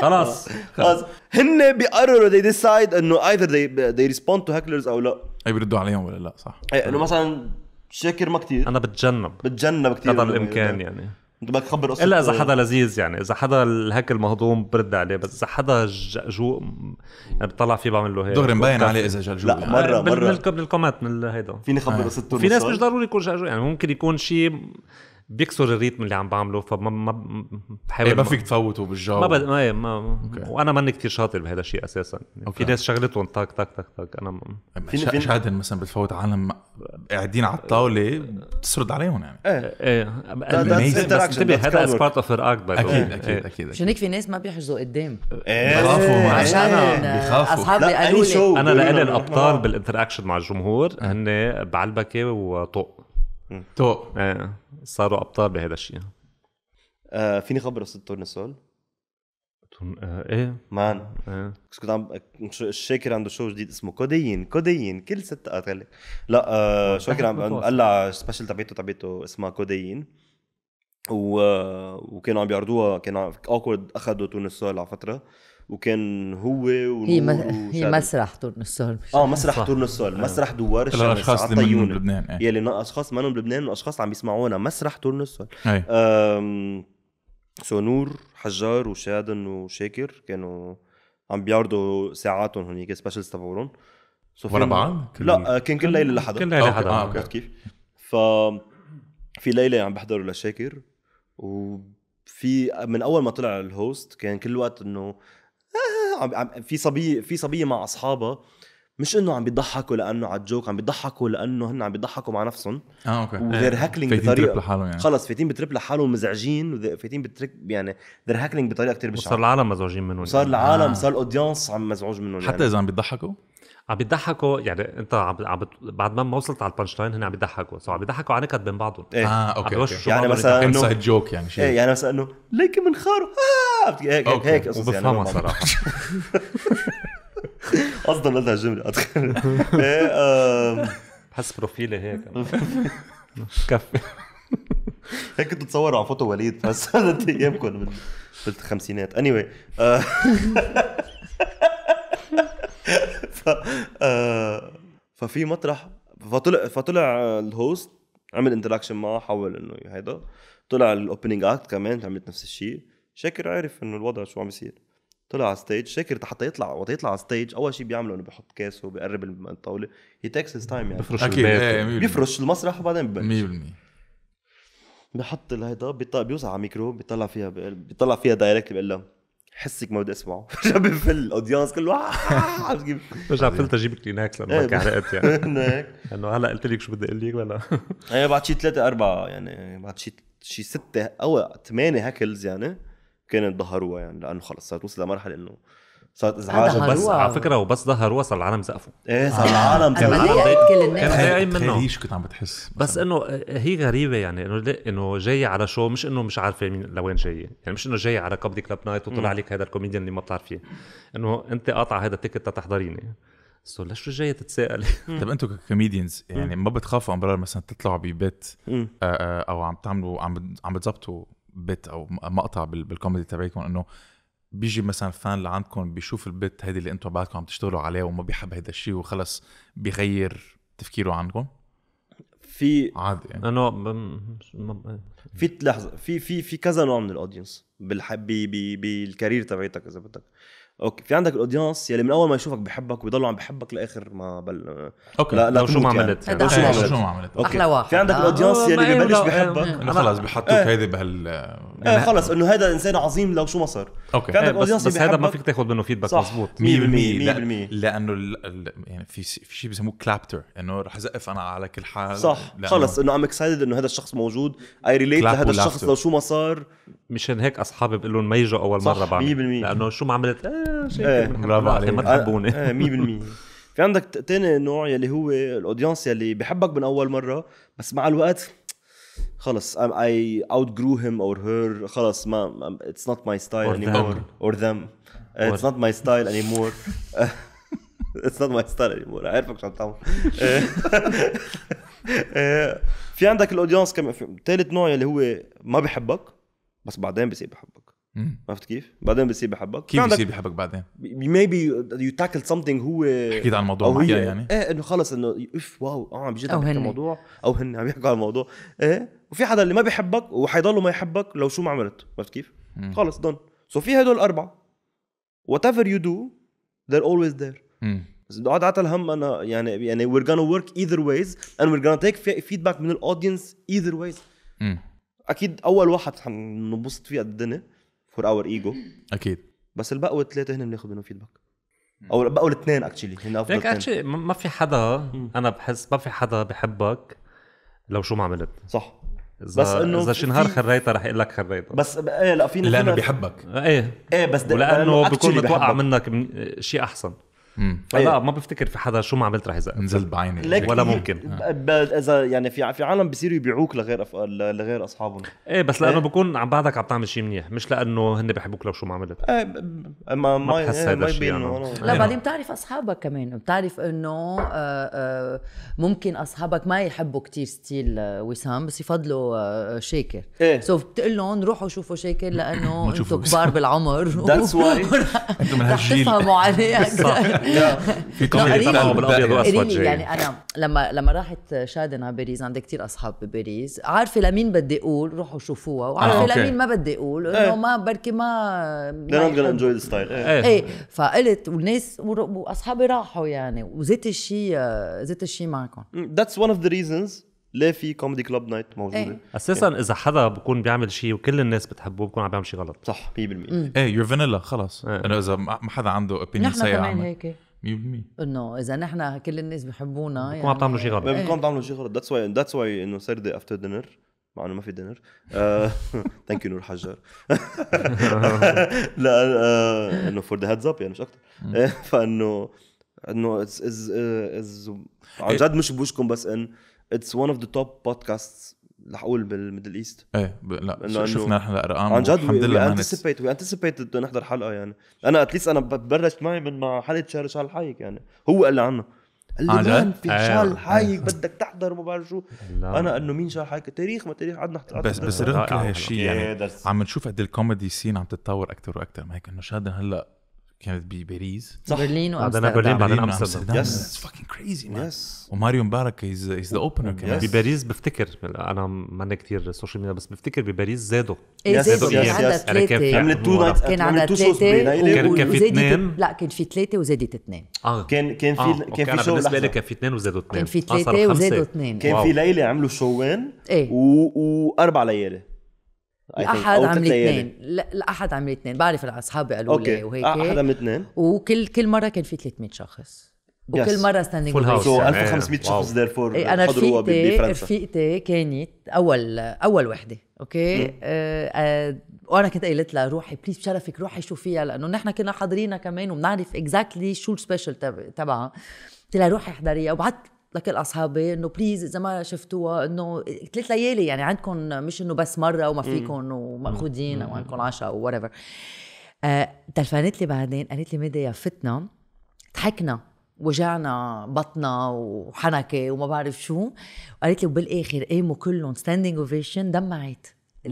خلاص خلاص هن بيقرروا they decide انه either they they respond to hecklers او لا اي بيردوا عليهم ولا لا صح اي انه مثلا شاكر ما كثير انا بتجنب بتجنب كثير قدر الامكان يعني انت بدك تخبر قصه الا اذا حدا لذيذ يعني اذا حدا الهكل مهضوم برد عليه بس اذا حدا جو يعني بطلع فيه بعمل له هيك دغري مبين عليه اذا جلجو لا مره آه، مره من الكومنت من هيدا فيني خبر آه. قصته آه. في ناس مش ضروري يكون جلجو يعني ممكن يكون شيء بيكسر الريتم اللي عم بعمله فما ما بحاول ايه ما فيك تفوته بالجو ما بد... ما, ما... Okay. وانا ماني كثير شاطر بهذا الشيء اساسا okay. يعني في ناس شغلتهم تاك تاك تاك تاك انا فين شادن مثلا بتفوت عالم قاعدين على الطاوله بتسرد عليهم يعني ايه ايه بس انتبه هذا از بارت اوف هير اكت اكيد إيه. اكيد اكيد عشان هيك في ناس ما بيحجزوا قدام ايه بخافوا عشان اصحابي قالوا لي انا لإلي الابطال بالانتراكشن مع الجمهور أه. هن بعلبكه وطوق طوق ايه صاروا ابطال بهذا الشيء آه فيني خبر قصه تورنسول آه، ايه مان ايه كنت عم الشاكر عنده شو جديد اسمه كوديين كوديين كل ست قال لا آه شاكر عم قلع سبيشل تبعته تبعته اسمها كوديين و... وكانوا عم بيعرضوها كان اوكورد اخذوا تونس على فتره وكان هو هي هي مسرح تورن السول اه مسرح تورن السول آه. مسرح دوار الشمس الاشخاص اللي آه. منهم بلبنان ايه. يلي اشخاص منهم بلبنان واشخاص عم يسمعونا مسرح تورن السول سو نور حجار وشادن وشاكر كانوا عم بيعرضوا ساعاتهم هنيك سبيشلز تبعولهم ورا بعض؟ لا آه، كان كل ليله لحدا كل ليله لحدا عرفت كيف؟ ف في ليله عم بحضروا لشاكر وفي من اول ما طلع الهوست كان كل وقت انه في صبيه في صبيه مع اصحابها مش انه عم بيضحكوا لانه على الجوك عم بيضحكوا لانه هن عم بيضحكوا مع نفسهم اه اوكي وذير إيه، إيه. هاكلينج بطريقه لحالهم يعني خلص فايتين بترب لحالهم مزعجين فايتين بتريب يعني ذير هاكلينج بطريقه كثير بشعه صار العالم مزعوجين منهم صار يعني. العالم آه. صار الاودينس عم مزعوج منهم حتى يعني. اذا عم بيضحكوا عم بيضحكوا يعني انت عم عم بعد ما ما وصلت على البانش لاين هن عم بيضحكوا سو عم بيضحكوا على نكت بين بعضهم إيه. اه اوكي, أوكي. يعني مثلا انه انسايد جوك يعني شيء إيه يعني مثلا انه ليك خارو آه! هيك هيك هيك قصص يعني صراحه قصدا قلتها هالجمله ايه بحس بروفيلي هيك كفي هيك كنت تصوروا على فوتو وليد بس هذا ايامكم بالخمسينات اني anyway. واي آه. آه، ففي مطرح فطلع فطلع الهوست عمل انتراكشن معه حول انه هيدا طلع الاوبننج اكت كمان عملت نفس الشيء شاكر عارف انه الوضع شو عم يصير طلع على ستيج شاكر حتى يطلع وقت يطلع على ستيج اول شيء بيعمله انه بحط كاسه بيقرب الطاوله هي تاكس تايم يعني بيفرش اكيد بيفرش إيه، المسرح وبعدين ببلش 100% بحط الهيدا بيوسع على ميكرو بيطلع فيها بيطلع فيها دايركت بيقول لها حسك ما بدي اسمعه فجاه بفل الاودينس كله فجاه فلت اجيب لك لانه ما إيه، كعرقت يعني انه هلا قلت لك شو بدي اقول لك ولا ايه بعد شي ثلاثه اربعه يعني بعد شي شي سته او ثمانيه هاكلز يعني كانت ظهروها يعني لانه خلص صارت وصلت لمرحله انه صارت ازعاج بس على فكره وبس ظهر وصل العالم زقفوا ايه صار العالم كان العالم كان ضايقين منه ليش كنت عم بتحس بس انه إيه، هي غريبه يعني انه انه جاي على شو مش انه مش عارفه مين لوين جايه يعني مش انه جاي على كوميدي كلاب نايت وطلع عليك هذا الكوميديان اللي ما بتعرفيه انه انت قاطع هذا التيكت تحضريني سو ليش شو جايه تتساءل طب انتم ككوميديانز يعني ما بتخافوا امرار مثلا تطلعوا ببيت آه، آه، او عم تعملوا عم عم بتظبطوا بيت او مقطع بالكوميدي تبعكم انه بيجي مثلا فان لعندكم بيشوف البيت هيدي اللي انتم بعدكم عم تشتغلوا عليه وما بيحب هيدا الشيء وخلص بيغير تفكيره عنكم في عادي يعني انا في لحظه في في في كذا نوع من الاودينس بالح... بالكارير تبعتك اذا بدك اوكي في عندك الاودينس يلي من اول ما يشوفك بحبك ويضلوا عم بحبك لاخر ما بل اوكي لا, لا لو يعني. شو ما عملت يعني. لو شو ما عملت, شو ما عملت. أوكي. احلى واحد في عندك آه، الاودينس يلي ببلش بحبك انه خلص بحطوك إيه. هيدي بهال ايه يعني خلص انه هذا انسان عظيم لو شو ما صار اوكي في عندك الاودينس بس هذا ما فيك تاخذ منه فيدباك مضبوط 100% 100% لانه يعني في في شيء بسموه كلابتر انه رح زقف انا على كل حال صح خلص انه ام اكسايتد انه هذا الشخص موجود اي ريليت لهذا الشخص لو شو ما صار مشان هيك اصحابي بقول لهم ما يجوا اول مره بعمل 100% لانه شو ما عملت اه شيء ايه ما آه، تحبوني 100% آه، في عندك تاني نوع يلي هو الاودينس يلي بحبك من اول مره بس مع الوقت خلص اي اوت جرو هيم اور هير خلص ما اتس نوت ماي ستايل اني مور اور ذم اتس نوت ماي ستايل اني مور اتس نوت ماي ستايل اني مور عارفك شو عم تعمل آه، في عندك الاودينس كمان ثالث نوع اللي هو ما بحبك بس بعدين بصير بحبك عرفت كيف؟ بعدين بصير بحبك كيف بصير بحبك بعدين؟ ميبي يو تاكل سمثينج هو حكيت عن الموضوع معي يعني ايه انه خلص انه اف واو اه عم بجد الموضوع او هن عم يحكوا عن الموضوع ايه وفي حدا اللي ما بيحبك وحيضله ما يحبك لو شو ما عملت عرفت كيف؟ مم. خلص دون سو في هدول الاربعه وات ايفر يو دو ذير اولويز ذير بس بدي اقعد عتل الهم انا يعني يعني we're gonna ورك ايذر وايز اند we're gonna تيك فيدباك من الاودينس ايذر وايز اكيد اول واحد حننبسط فيه الدنيا فور اور ايجو اكيد بس البقوا الثلاثه هن بناخذ منهم فيدباك او بقوا الاثنين اكشلي هن افضل ليك اكشلي ما في حدا انا بحس ما في حدا بحبك لو شو ما عملت صح بس انه اذا شي نهار خريتها رح يقول لك خريتها بس ايه لا فيني لانه بيحبك ايه ايه بس ولانه بكون متوقع منك شيء احسن لا إيه. ما بفتكر في حدا شو ما عملت رح يزق نزلت بعيني ولا ممكن اذا يعني في في عالم بصيروا يبيعوك لغير أف... لغير اصحابهم ايه بس لانه إيه. بكون عم بعدك عم تعمل شيء منيح مش لانه هن بحبوك لو شو ما عملت ايه ما ما بحس هذا إيه، الشيء لا بعدين بتعرف اصحابك كمان بتعرف انه آه، آه، ممكن اصحابك ما يحبوا كتير ستيل آه، وسام بس يفضلوا شاكر ايه سو بتقول لهم روحوا شوفوا شاكر لانه انتم كبار بالعمر ذاتس واي انتم من هالجيل تفهموا عليه في كوميدي تبعه بالابيض واسود يعني انا لما لما راحت شادن على باريس عندي كثير اصحاب بباريس عارفه لمين بدي اقول روحوا شوفوها آه، وعارفه لمين ما بدي اقول إيه. انه ما بركي ما They're not gonna enjoy the style ايه, إيه. فقلت والناس واصحابي راحوا يعني وزيت الشيء آه، زيت الشيء معكم That's one of the reasons لا في كوميدي كلوب نايت موجوده ايه. اساسا إيه. اذا حدا بكون بيعمل شيء وكل الناس بتحبه بكون عم بيعمل شيء غلط صح 100% ايه يور فانيلا خلص إيه. انه اذا ما حدا عنده اوبينيون سيئه نحن كمان هيك 100% انه اذا نحن كل الناس بحبونا بكون يعني عم تعملوا شيء غلط إيه، بكون عم تعملوا شيء غلط ذاتس واي ذاتس واي انه سردي افتر دينر مع انه ما في دينر ثانك يو نور حجار لا آه، انه فور ذا هيدز اب يعني مش اكثر فانه انه از از آه، عن جد مش بوشكم بس ان اتس ون اوف ذا توب بودكاستس رح اقول بالميدل ايست ايه ب... لا شفنا نحن الارقام عن جد الحمد لله وي انتسيبيت وي انتسيبيت انه نحضر حلقه يعني انا اتليست انا بلشت معي من مع حلقه شهر شهر الحايك يعني هو قال لي عنه قال لي مان في إيه، شال إيه. حايك بدك تحضر ما بعرف شو انا انه مين شال حايك تاريخ ما تاريخ قعدنا بس بس رغم كل هالشيء يعني عم نشوف قد الكوميدي سين عم تتطور اكثر واكثر ما هيك انه شادن هلا كانت بباريس صح برلين وامستردام بعدين برلين بعدين امستردام يس فاكينج كريزي يس وماريو مبارك از از ذا اوبنر كمان بباريس بفتكر انا ماني كثير سوشيال ميديا بس بفتكر بباريس زادوا يس إيه، زادوا يعني, يعني كان في عملت تو نايت كان عملت ثلاثه كان في اثنين لا كان في ثلاثه وزادت اثنين اه كان كان في آه. كان في شو بالنسبه لي كان في اثنين وزادوا اثنين كان في ثلاثه آه، وزادوا اثنين كان في ليله عملوا شوين ايه واربع ليالي الاحد عمل اثنين الاحد عمل اثنين بعرف اصحابي قالوا لي وهيك احد عمل اثنين وكل كل مره كان في 300 شخص وكل مره ستاندينج فول هاوس 1500 شخص ديرفور إيه انا رفيقتي رفيقتي كانت اول اول وحده اوكي آه،, آه وانا كنت قلت لها روحي بليز بشرفك روحي شوفيها لانه نحن كنا حاضرينها كمان وبنعرف اكزاكتلي exactly شو سبيشل تبعها قلت لها روحي احضريها وبعت لكل اصحابي انه بليز اذا ما شفتوها انه ثلاث ليالي يعني عندكم مش انه بس مره وما فيكم ومأخوذين او عندكم عشاء او ايفر آه، تلفنت لي بعدين قالت لي ميديا فتنا ضحكنا وجعنا بطنا وحنكه وما بعرف شو قالت لي وبالاخر قاموا كلهم ستاندينج اوفيشن دمعت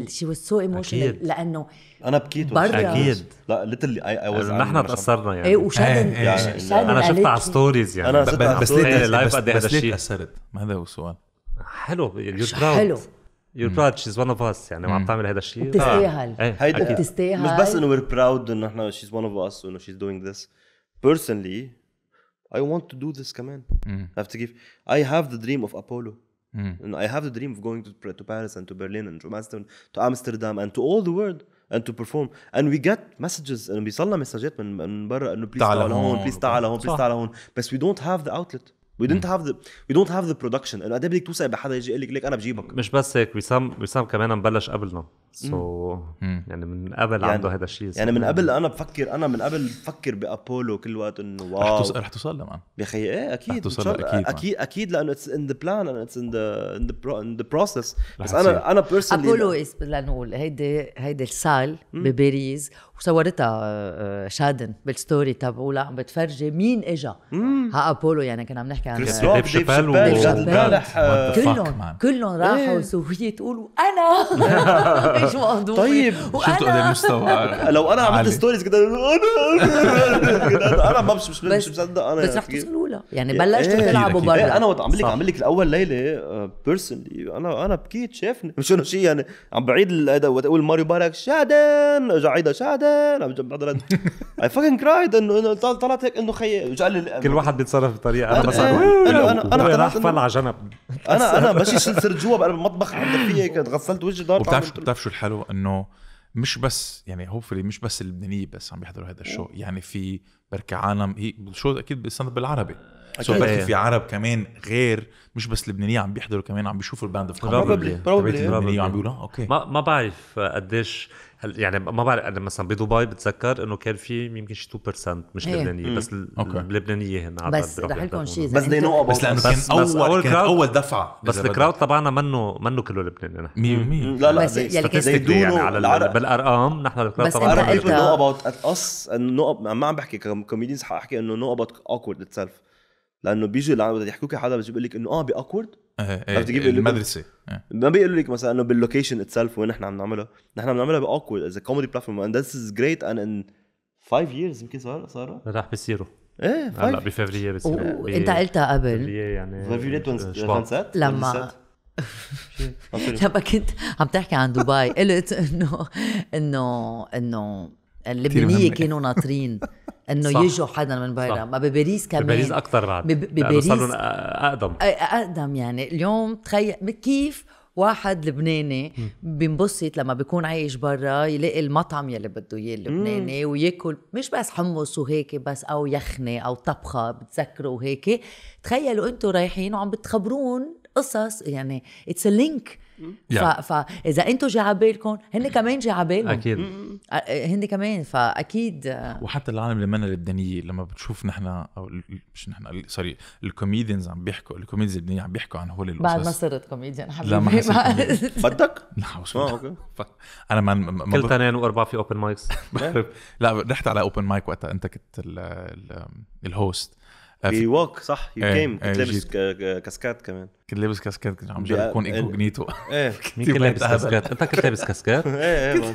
شي واز سو ايموشنال لانه انا بكيت برا اكيد لا ليتلي اي اي واز نحن تاثرنا يعني ايه وشادن يعني, إيه، يعني شادن انا شفتها على ستوريز يعني انا بس بس لايف قد إيه هذا الشيء تاثرت ما هذا هو السؤال حلو يور براود حلو يور براود شيز ون اوف اس يعني عم تعمل هذا الشيء بتستاهل آه. هيدا بتستاهل إيه، مش بس انه وير براود انه نحن شيز ون اوف اس وانه شيز دوينج ذس بيرسونلي اي ونت تو دو ذيس كمان عرفت كيف؟ اي هاف ذا دريم اوف ابولو Mm. And I have the dream of going to, to Paris and to Berlin and to Amsterdam, to Amsterdam and to all the world and to perform and we get messages and we مسجات من من برا انه بليز تعال هون please come هون we don't have the outlet وي دونت هاف ذا وي دونت هاف ذا برودكشن انه قد ايه بدك توصل بحدا يجي يقول لك ليك انا بجيبك مش بس هيك وسام وسام كمان مبلش قبلنا سو so يعني من قبل يعني عنده هذا الشيء يعني من يعني قبل انا بفكر انا من قبل بفكر بابولو كل وقت انه واو رح توصل رح لمان يا اخي ايه اكيد رح توصل اكيد اكيد اكيد لانه اتس ان ذا بلان اتس ان ذا ان ذا بروسس بس انا انا بيرسونلي ابولو لنقول هيدي هيدي السال بباريس وصورتها آه، آه، شادن بالستوري تبعولها عم بتفرجي مين اجا ها ابولو يعني كنا عم نحكي عن ديف شابيل امبارح آه، كلهم كلهم راحوا إيه. وهي تقولوا انا ايش موضوع طيب شفتوا قد مستوى لو انا عملت ستوريز كده انا انا ما مش مش مصدق انا بس رح توصلوا لها يعني إيه، بلشتوا إيه. تلعبوا برا انا وقت عم لك عم لك الاول ليله بيرسونلي انا انا بكيت شافني مش انه شيء يعني عم بعيد هذا وقت اقول ماريو بارك شادن اجى عيدها شادن لا عم بعض رد اي فاكن كرايد انه طلعت هيك انه خي قال كل واحد بيتصرف بطريقه انا مثلا انا انا انا راح فل على جنب انا انا ماشي صرت جوا بقلب المطبخ عم هيك غسلت وجهي ضربت وبتعرف بتعرف شو الحلو انه مش بس يعني هوفلي مش بس اللبنانيه بس عم بيحضروا هذا الشو يعني في بركي عالم هي الشو اكيد بيستند بالعربي سو بركي في إيه. عرب كمان غير مش بس لبنانيه عم بيحضروا كمان عم بيشوفوا الباند اوف بروبلي بروبلي عم بيقولوا آه، اوكي ما ما بعرف قديش هل يعني ما بعرف انا مثلا بدبي بتذكر انه كان في يمكن شي 2% مش ايه. لبنانيه بس اللبنانية اللبنانيه هنا بس رح لكم شيء بس بس know بس لانه كان اول, أول كان اول دفعه بس الكراود تبعنا منه منه كله لبناني 100% لا لا بس يعني, يعني على بالارقام نحن الكراود تبعنا بس انت قلت نو اباوت اس ما عم بحكي كوميديز حاحكي انه نو اباوت اوكورد اتسلف لانه بيجي لما يحكوك حدا بيجي بيقول لك انه اه باكورد إيه، عرفت إيه، كيف المدرسه إيه. ما بيقولوا لك مثلا انه باللوكيشن اتسلف وين نحن عم نعملها نحن عم نعملها باكورد از كوميدي بلاتفورم اند ذس از جريت ان ان 5 ييرز يمكن صار صار راح بيصيروا ايه هلا بفبرير بيصيروا انت قلتها قبل يعني فبرير لما لما كنت عم تحكي عن دبي قلت انه انه انه اللبنانيه كانوا ناطرين انه يجوا حدا من برا ما بباريس كمان بباريس اكثر بعد بباريس صار اقدم اقدم يعني اليوم تخيل كيف واحد لبناني بينبسط لما بيكون عايش برا يلاقي المطعم يلي بده اياه اللبناني وياكل مش بس حمص وهيك بس او يخنه او طبخه بتذكروا وهيك تخيلوا انتم رايحين وعم بتخبرون قصص يعني اتس لينك yeah. فاذا انتم جا على بالكم هن كمان جا على بالهم اكيد هن كمان فاكيد آه. وحتى العالم اللي منا لبنانيه لما بتشوف نحن او مش نحن سوري الكوميديانز عم بيحكوا الكوميديانز اللبنانيه عم بيحكوا عن هول القصص بعد ما صرت كوميديان حبيبي لا ما بدك؟ لا آه، انا ما كل تنين واربعه في اوبن مايكس لا رحت على اوبن مايك وقتها انت كنت الهوست ووك آه، صح يو إيه، كيم إيه، كنت لابس كاسكات كمان كنت لابس كاسكات كنت عم جرب اكون انكوجنيتو ايه مين كان لابس كاسكات؟ انت كنت لابس كاسكات؟ ايه ايه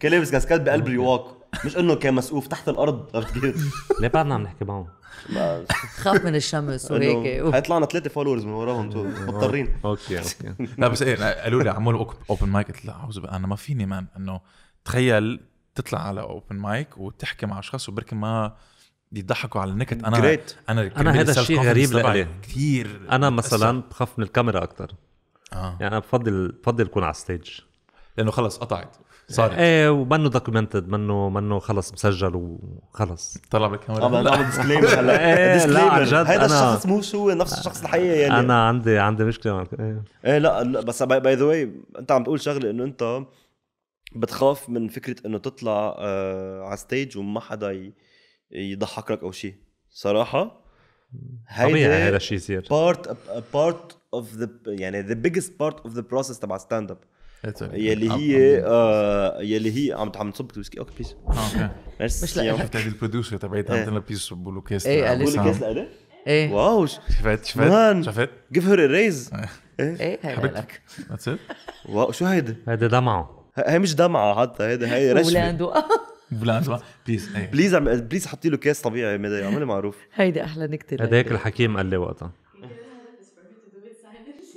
كان لابس كاسكات بقلب ووك مش انه كان مسقوف تحت الارض عرفت كيف؟ ليه بعدنا عم نحكي معهم؟ خاف من الشمس وهيك حيطلعنا ثلاثه فولورز من وراهم مضطرين اوكي اوكي لا بس ايه قالوا لي عملوا اوبن مايك قلت لا انا ما فيني مان انه تخيل تطلع على اوبن مايك وتحكي مع اشخاص وبركي ما بيضحكوا على النكت انا جريت. انا انا هذا الشيء غريب لإلي كثير انا مثلا بخاف من الكاميرا اكثر آه. يعني انا بفضل بفضل اكون على الستيج لانه خلص قطعت صار ايه ومنه دوكيومنتد منه منه خلص مسجل وخلص طلع بالكاميرا طبعا نعمل ديسكليمر هلا ديسكليمر إيه، عن جد هذا الشخص مو هو نفس الشخص الحقيقي يعني انا عندي عندي مشكله معك ايه ايه لا, لا بس باي ذا واي انت عم تقول شغله انه انت بتخاف من فكره انه تطلع آه على ستيج وما حدا يضحك لك او شيء صراحه طبيعي هذا الشيء يصير بارت بارت اوف ذا يعني ذا بيجست بارت اوف ذا بروسس تبع ستاند اب يلي هي آه يلي هي عم عم تصب ويسكي اوكي بيس آه، اوكي مش لا شفت هذه البروديوسر تبعت عندنا بيس بقولوا كاس ايه, إيه، قالت كاس إيه. ايه واو شفت شفت شفت جيف هير ريز ايه هيدا لك واو شو هيدا؟ هيدا دمعه هي مش دمعه حتى هيدا هي رشوه بلانش بليز ايه. بليز عم... بليز حطي له كاس طبيعي مدى اعملي معروف هيدي احلى نكته هيك الحكيم قال لي وقتها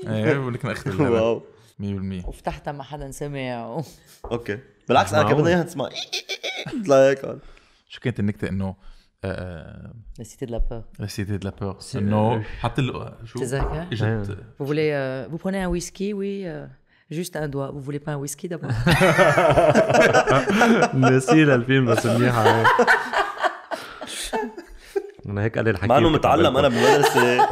ايه بقول لك اخر واو 100% وفتحتها ما حدا سمع اوكي بالعكس انا كمان اياها تسمع هيك شو كانت النكته انه لا سيتي دو لا بور لا سيتي دو لا بور انه حط له شو تذكر اجت فو بوني ويسكي prenez juste un جوست ان دوا فو فولي با ان ويسكي دابا نسينا الفيلم بس منيحه انا هيك قال لي الحكي مع انه متعلم انا بمدرسه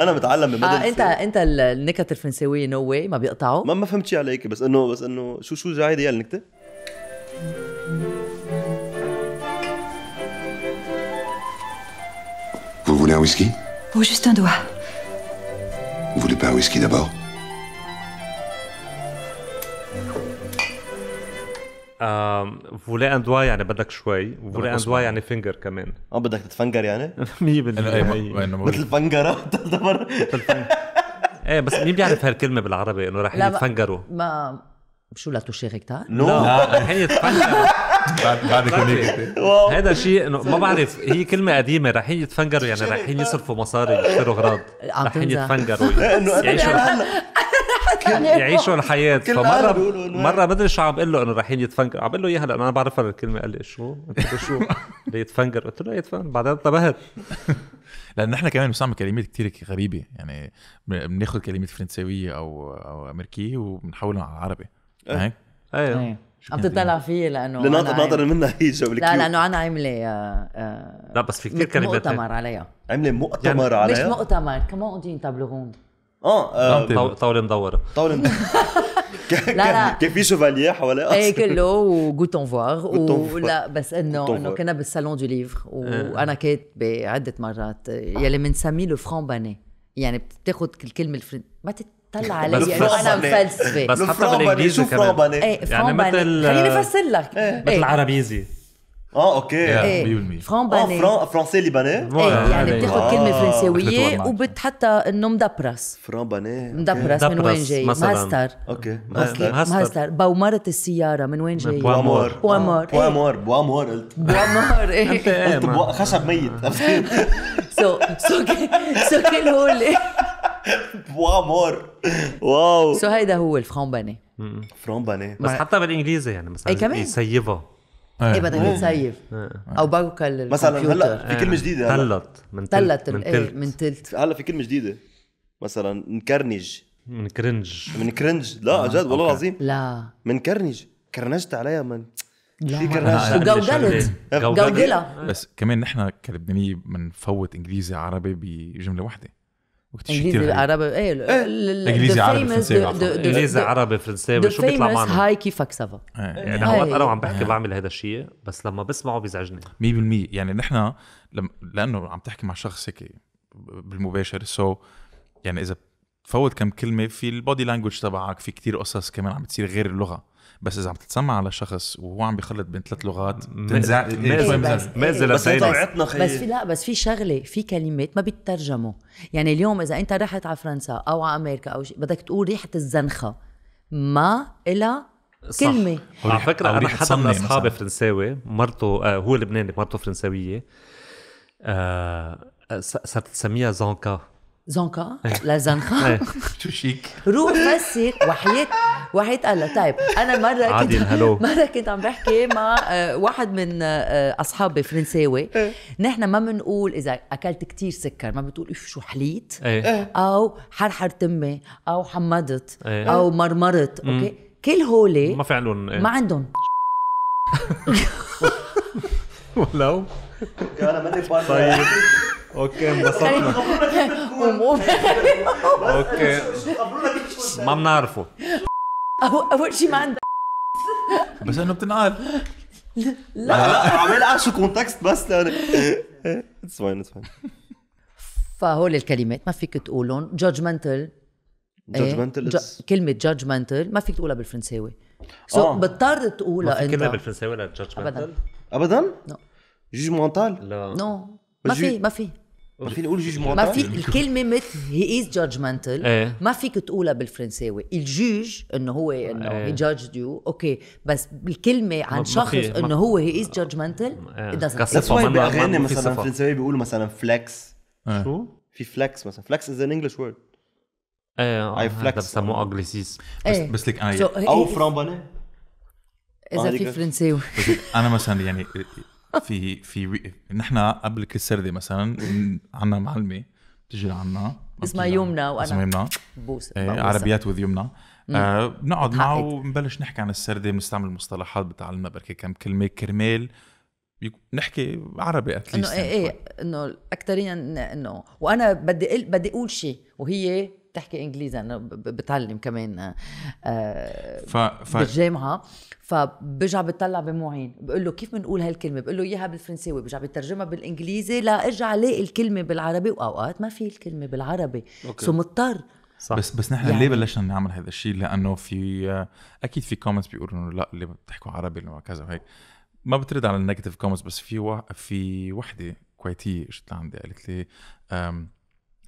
انا متعلم آه، بمدرسه آه انت انت النكت الفرنساويه نو واي ما بيقطعوا ما ما فهمت شي عليك بس انه بس انه شو شو جاي هي النكته Vous voulez un whisky Oh, juste un doigt. Vous voulez pas un whisky d'abord فولي اند واي يعني بدك شوي وفولي اند واي يعني فينجر كمان اه بدك تتفنجر يعني؟ 100% أيوة، مثل فنجرة تعتبر ايه بس مين بيعرف هالكلمة بالعربي انه رح يتفنجروا ما شو لا توشيغي كتار؟ نو لا رح يتفنجروا بعد هذا شيء انه ما بعرف هي كلمه قديمه رح يتفنجروا يعني رح يصرفوا مصاري يشتروا اغراض رح يتفنجروا يعيشوا يعيشوا الحياه فمره مره بدري شو عم بقول له انه رايحين يتفنجر عم بقول له اياها لانه انا بعرفها الكلمه قال لي شو؟ قلت له شو؟ يتفنجر قلت له يتفنجر بعدين انتبهت لان نحن كمان بنستعمل كلمات كتير غريبه يعني بناخذ كلمات فرنساويه او او امريكيه وبنحولها على العربي هيك؟ إيه. إيه؟ ايوه إيه. عم تطلع فيي لانه ناطر منها هي جاب لا لانه انا عامله آه، لا بس في كثير كلمات مؤتمر عليها عامله مؤتمر يعني عليها مش مؤتمر كمان اون دي تابلو روند اه, نعم، آه، طاوله مدوره طاوله مدوره لا لا كان في شوفاليي حواليه ايه كله وجوتون فوار ولا بس انه انه كنا بالسالون دو ليفر وانا كاتبه عده مرات يلي بنسميه لو فرون باني يعني بتاخذ كلمه الفرن ما تطلع علي انه انا مفلسفه بس حتى بالانجليزي كمان يعني مثل خليني افسر لك مثل العربيزي اه اوكي 100% فران باني فران فرنسي ليباني يعني بتاخذ كلمه فرنساويه وبتحطها انه مدبرس فران باني مدبرس من وين جاي ماستر اوكي ماستر ماستر بومرة السياره من وين جاي بوامور بوامور بوامور بوامور قلت بوامور ايه قلت إيه. eh, خشب ميت سو سو سو كل هول بوامور واو سو هيدا هو الفران باني فران باني بس حتى بالانجليزي يعني مثلا إيه، كمان إيه، ايه بدك تسيف إيه. او باكل مثلا هلا في كلمه إيه. جديده تلت من تلت من إيه، تلت من تلت هلا في كلمه جديده مثلا نكرنج من كرنج من كرنج لا آه، جد والله العظيم لا من كرنج كرنجت عليها من في كرنج جوجلت أه، جوجلة بس كمان نحن كلبنانيه بنفوت انجليزي عربي بجمله واحده انجليزي إيه، إيه، عربي ايه انجليزي عربي فرنساوي انجليزي عربي فرنساوي شو بيطلع معنا هاي كيفك سافا يعني إيه. هو انا عم بحكي بعمل هذا الشيء بس لما بسمعه بيزعجني 100% يعني نحن لانه عم تحكي مع شخص هيك بالمباشر سو يعني اذا فوت كم كلمه في البودي لانجوج تبعك في كتير قصص كمان عم بتصير غير اللغه بس اذا عم تتسمع على شخص وهو عم بيخلط بين ثلاث لغات تنزعج مازل إيه، إيه، إيه. بس, بس, بس في لا بس في شغله في كلمات ما بيترجموا يعني اليوم اذا انت رحت على فرنسا او على امريكا او شيء بدك تقول ريحه الزنخه ما إلى كلمه على فكره انا حدا من اصحابي فرنساوي مرته آه هو لبناني مرته فرنساويه آه, آه، صارت تسميها زنكا زنكا لا زنخة شو شيك روح فسر وحياة وحيتقلى طيب انا مره كنت مره كنت عم بحكي مع آه، واحد من آه، اصحابي فرنساوي إيه. نحن ما بنقول اذا اكلت كتير سكر ما بتقول اف شو حليت إيه. إيه. او حرحر تمي او حمضت او مرمرت اوكي كل هولي ما في عندهم ما عندهم ولو انا ماني طيب اوكي انبسطنا طيب. اوكي ما بنعرفه أو أول شيء ما عندك بس انه بتنقال لا لا عمال شو كونتكست بس لأنا اتس فاين اتس فاين فهول الكلمات ما فيك تقولهم جادجمنتال إيه؟ جادجمنتال كلمة جادجمنتال ما فيك تقولها بالفرنساوي سو آه. بتضطر تقولها انت كلمة بالفرنساوي ولا جادجمنتال ابدا ابدا؟ نو جوجمنتال لا نو ما في ما في ما فيني اقول جوج ما في الكلمه مثل هي از جادجمنتال ما فيك تقولها بالفرنساوي الجوج انه هو انه هي جادج يو اوكي بس الكلمه عن شخص انه هو هي از جادجمنتال هو باغاني مثلا فرنساوي بيقولوا مثلا فلكس إيه. شو؟ في فلكس مثلا فلكس از ان انجلش وورد ايه اي آه، فلكس بسموه انجليسيس بس بس لك انا يعني- او فرامباني اذا في فرنساوي انا مثلا يعني في في نحن قبل كل سردي مثلا عنا معلمه بتجي لعنا اسمها يمنى وانا اسمها يمنى بوس ايه عربيات وذ يمنى آه بنقعد معه وبنبلش نحكي عن السردة بنستعمل مصطلحات بتعلمنا بركي كم كلمة كرمال نحكي عربي اتليست انه ايه ايه انه اكثريا انه وانا بدي بدي اقول شيء وهي بتحكي انجليزي انا بتعلم كمان آه، ف... ف... بالجامعه فبرجع بتطلع بمعين بقول له كيف بنقول هالكلمه بقول له اياها بالفرنساوي برجع بترجمها بالانجليزي لارجع الاقي الكلمه بالعربي واوقات ما في الكلمه بالعربي سو مضطر صح. بس بس نحن يعني... ليه بلشنا نعمل هذا الشيء لانه في آه، اكيد في كومنتس بيقولوا انه لا اللي بتحكوا عربي اللي كذا وهيك ما بترد على النيجاتيف كومنتس بس في و... في وحده كويتيه اجت لعندي قالت لي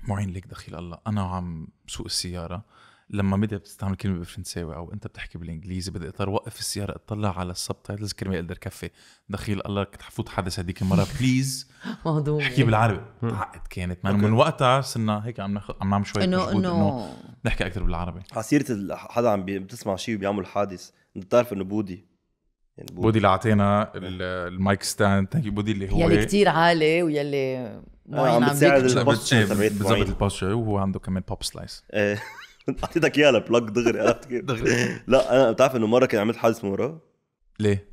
معين لك دخيل الله انا عم سوق السياره لما بدي بتستعمل كلمه بالفرنساوي او انت بتحكي بالانجليزي بدي اضطر اوقف السياره اطلع على السب تايتلز كلمه اقدر كفي دخيل الله كنت حفوت حادث هذيك المره بليز مهضوم احكي بالعربي عقد كانت من, من وقتها صرنا هيك عم عم نعمل شوي انه انه نحكي اكثر بالعربي على سيره حدا عم بتسمع شيء وبيعمل حادث انت بتعرف انه بودي يعني بودي, بودي اللي اعطينا إيه. المايك ستاند بودي اللي هو يلي كثير عالي ويلي آه، عم بتساعد البوست بتظبط البوستشر وهو عنده كمان بوب سلايس اعطيتك اياها لبلاك دغري عرفت كيف؟ دغري لا انا بتعرف انه مره كان عملت حادث مره ورا ليه؟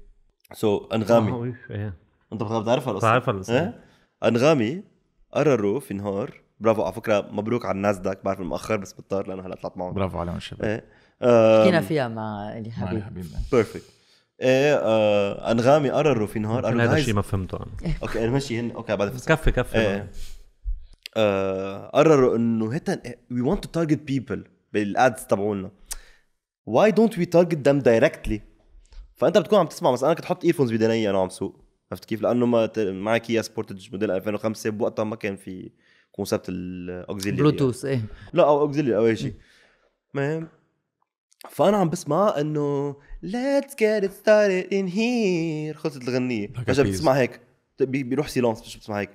سو so, انغامي آه، إيه. انت بتعرفها القصه بتعرفها القصه إيه؟ انغامي قرروا في نهار برافو على فكره مبروك على الناس داك بعرف المؤخر بس بضطر لانه هلا طلعت معهم برافو عليهم الشباب ايه حكينا فيها مع الي حبيب بيرفكت ايه آه، انغامي قرروا في نهار قرروا هذا الشيء ما فهمته انا اوكي انا إيه، ماشي هن اوكي بعد كفي كفي ايه آه، قرروا انه هتا وي ونت تو تارجت بيبل بالادز تبعولنا واي دونت وي تارجت ذيم دايركتلي فانت بتكون عم تسمع مثلا انا كنت حط ايرفونز بدنيا انا عم سوق عرفت كيف لانه ما معك يا سبورتج موديل 2005 بوقتها ما كان في كونسبت الاوكسيلري بلوتوث ايه لا او اوكسيلري او شيء المهم فانا عم بسمع انه ليتس جيت ستارتد ان هير خلصت الغنيه فجاه بتسمع هيك طيب، بيروح سيلونس مش بتسمع هيك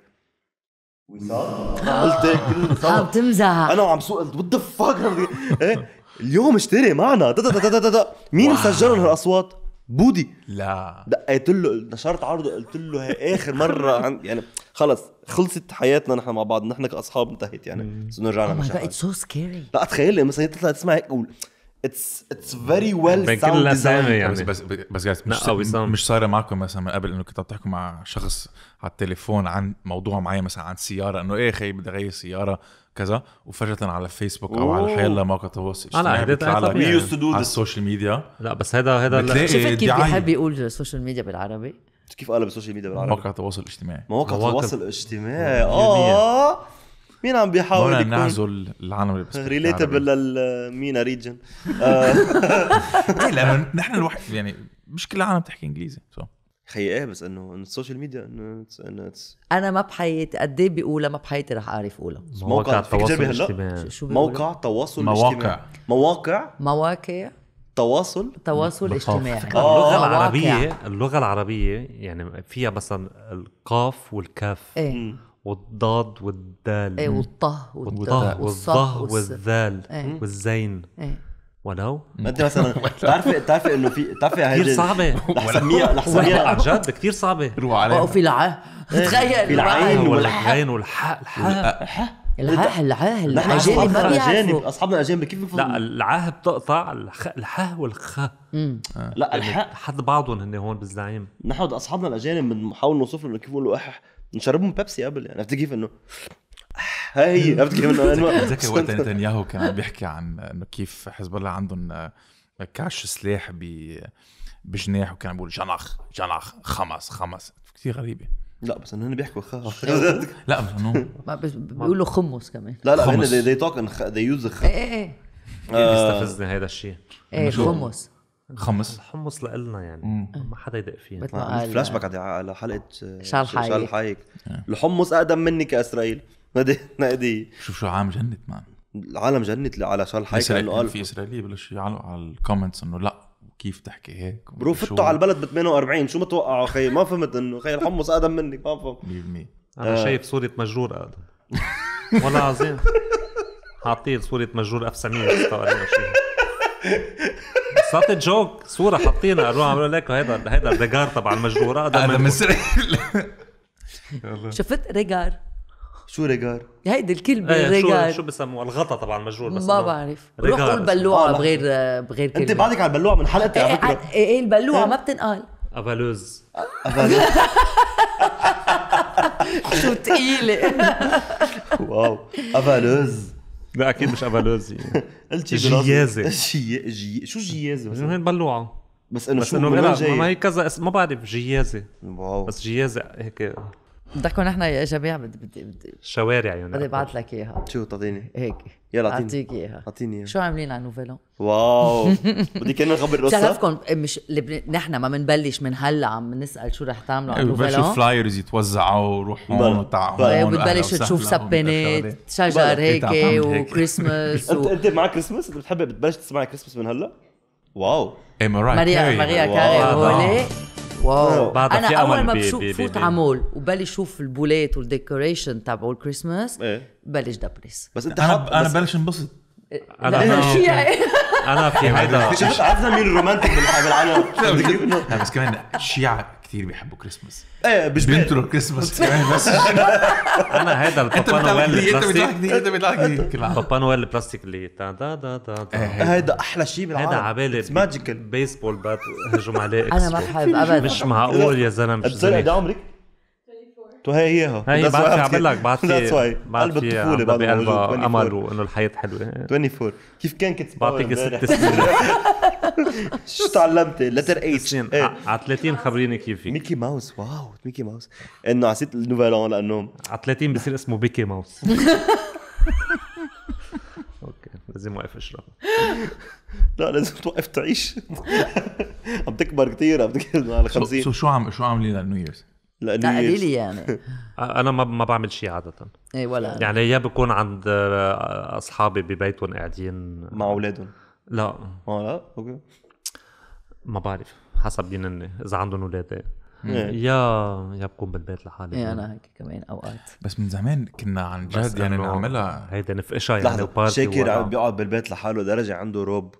قلت عم تمزح انا وعم سوق قلت وات ذا فاك اليوم اشتري معنا مين مسجلهم هالاصوات؟ بودي لا دقيت له نشرت عرضه قلت له هي اخر مره عن... يعني خلص خلصت حياتنا نحن مع بعض نحن كاصحاب انتهت يعني بس نرجع لنا اتس سو سكيري oh لا تخيل مثلا تطلع تسمع هيك اتس اتس فيري ويل بين كل الاسامي يعني بس بس بس مش, مش صايره معكم مثلا من قبل انه كنتوا تحكوا مع شخص على التليفون عن موضوع معين مثلا عن سياره انه ايه خي بدي اغير سياره كذا وفجاه على الفيسبوك او على آه، يعني. على حيلا مواقع التواصل الاجتماعي بيطلع لك على السوشيال ميديا لا بس هذا هذا شفت كيف بيحب يقول السوشيال ميديا بالعربي كيف قال بالسوشيال ميديا بالعربي مواقع التواصل الاجتماعي مواقع التواصل الاجتماعي اه مين عم بيحاول يكون نعزل العالم اللي ريليتبل للمينا ريجن ايه لانه نحن الوحيد يعني مش كل العالم بتحكي انجليزي سو خي ايه بس انه السوشيال ميديا انه انا ما بحياتي قد ايه بقولها ما بحياتي رح اعرف اقولها موقع التواصل الاجتماعي موقع تواصل مواقع مواقع مواقع تواصل تواصل اجتماعي اللغه آه. العربيه اللغه العربيه يعني فيها مثلا القاف والكاف ايه والضاد والدال ايه والطه والطه والظه والذال إيه. والزين إيه. ولو ما انت مثلا بتعرفي بتعرفي انه في بتعرفي هيدي كثير صعبه رح سميها رح سميها عن جد كثير صعبه روح عليها وفي الع إيه. تخيل في العين والعين والحاء الحاء العاه العاه الاجانب ما بيعرفوا اصحابنا الاجانب كيف بيفهموا لا العاه بتقطع الحاء والخ لا الحاء حد بعضهم هن هون بالزعيم نحن اصحابنا الاجانب بنحاول نوصف لهم كيف بيقولوا اح نشربهم بيبسي قبل يعني عرفت كيف انه ها هي عرفت كيف انه بتذكر وقت نتنياهو كان عم بيحكي عن انه كيف حزب الله عندهم آه، كاش سلاح ب بجناح وكان بيقول جناخ جناخ خمس خمس كثير غريبه لا بس انه هن بيحكوا خاخ لا بس انه بيقولوا خمس كمان لا لا هن they talk and they use خ ايه ايه, إيه. كثير بيستفزني آه. هذا الشيء ايه خمس خمس الحمص لنا يعني ما حدا يدق فينا فلاش باك على حلقه آه، شال حايك شال حايك آه. الحمص اقدم مني كاسرائيل نادي شوف شو عام جنت مان العالم جنت على شال حايك لانه قال في اسرائيليه بلشوا يعلقوا على الكومنتس انه لا كيف تحكي هيك برو فتوا على البلد ب 48 شو متوقعوا اخي ما فهمت انه خي الحمص اقدم منك ما فهمت 100% انا آه. شايف صوره مجرور اقدم والله عظيم حاطين صوره مجرور اف 900 صارت جوك صوره حاطينها قالوا عم لك هيدا هيدا ريجار تبع المجروره هذا مصري شفت ريجار شو ريجار؟ هيدي الكلمة ايه ريجار شو, شو بسموها الغطا تبع المجرور بس ما بعرف روح قول بلوعة بغير بغير كلمة انت بعدك على البلوعة من حلقتي إيه، على فكرة ايه, ايه البلوعة ما بتنقال افالوز افالوز شو تقيلة واو افالوز لا اكيد مش افالوزي قلت جيازه جي... جي... شو جيازه مثلا؟ هي بلوعه بس انه بس شو انه ما, جاي... ما هي كذا اسم ما بعرف جيازه واو بس جيازه هيك بدكم نحن يا جميع بدي بدي بدي شوارع يعني بدي ابعث لك اياها شو تعطيني؟ هيك يلا اعطيني اعطيك اياها اعطيني اياها شو عاملين على نوفيلو؟ واو بدي كنا نخبر القصه بتعرفكم مش نحن ما بنبلش من هلا عم نسال شو رح تعملوا على نوفيلو ببلشوا فلايرز يتوزعوا وروح هون وتع هون بتبلش تشوف سبانات شجر إيه، هيك وكريسماس انت انت مع كريسماس انت بتحب بتبلش تسمع كريسماس من هلا؟ واو إيه، ماريا ماريا كاري هولي واو بعد انا اول ما بشوف بفوت على مول وبلش اشوف البولات والديكوريشن تبع الكريسماس إيه. بلش دبرس بس انت انا انا بلش انبسط انا إيه، انا في هيدا شفت عرفنا مين الرومانتك بالعالم بس كمان شيعة كثير بيحبوا كريسماس ايه مش بينتروا كريسماس كمان بس انا هذا البابا نويل البلاستيك انت بتضحكني بابا نويل البلاستيك اللي تا تا تا تا إيه، هيدا احلى شيء بالعالم هيدا بالي ماجيكال بيسبول بات هجم عليه انا ما بحب ابدا مش معقول يا زلمه مش ده عمرك هي هيها هي بعد في عمل لك بعد في بعد قلب الطفوله بعد امل وانه الحياه حلوه 24 كيف كان كنت بعطيك ست سنين شو تعلمت لتر ايس على 30 خبريني كيف فيك ميكي ماوس واو ميكي ماوس انه عسيت النوفيل اون لانه على 30 بصير اسمه بيكي ماوس اوكي لازم اوقف اشرب لا لازم توقف تعيش عم تكبر كثير عم تكبر على 50 شو شو عم شو عاملين للنيو ييرز؟ لا قليلي يعني انا ما ما بعمل شيء عاده اي ولا يعني يا بكون عند آه، اصحابي ببيتهم قاعدين مع اولادهم لا اه لا اوكي ما بعرف حسب مين اذا عندهم اولاد إيه. إيه. يا يا بكون بالبيت لحالي ايه انا هيك كمان اوقات بس من زمان كنا عن جد يعني نعملها هيدا نفقشها يعني لحظة شاكر بيقعد بالبيت لحاله درجة عنده روب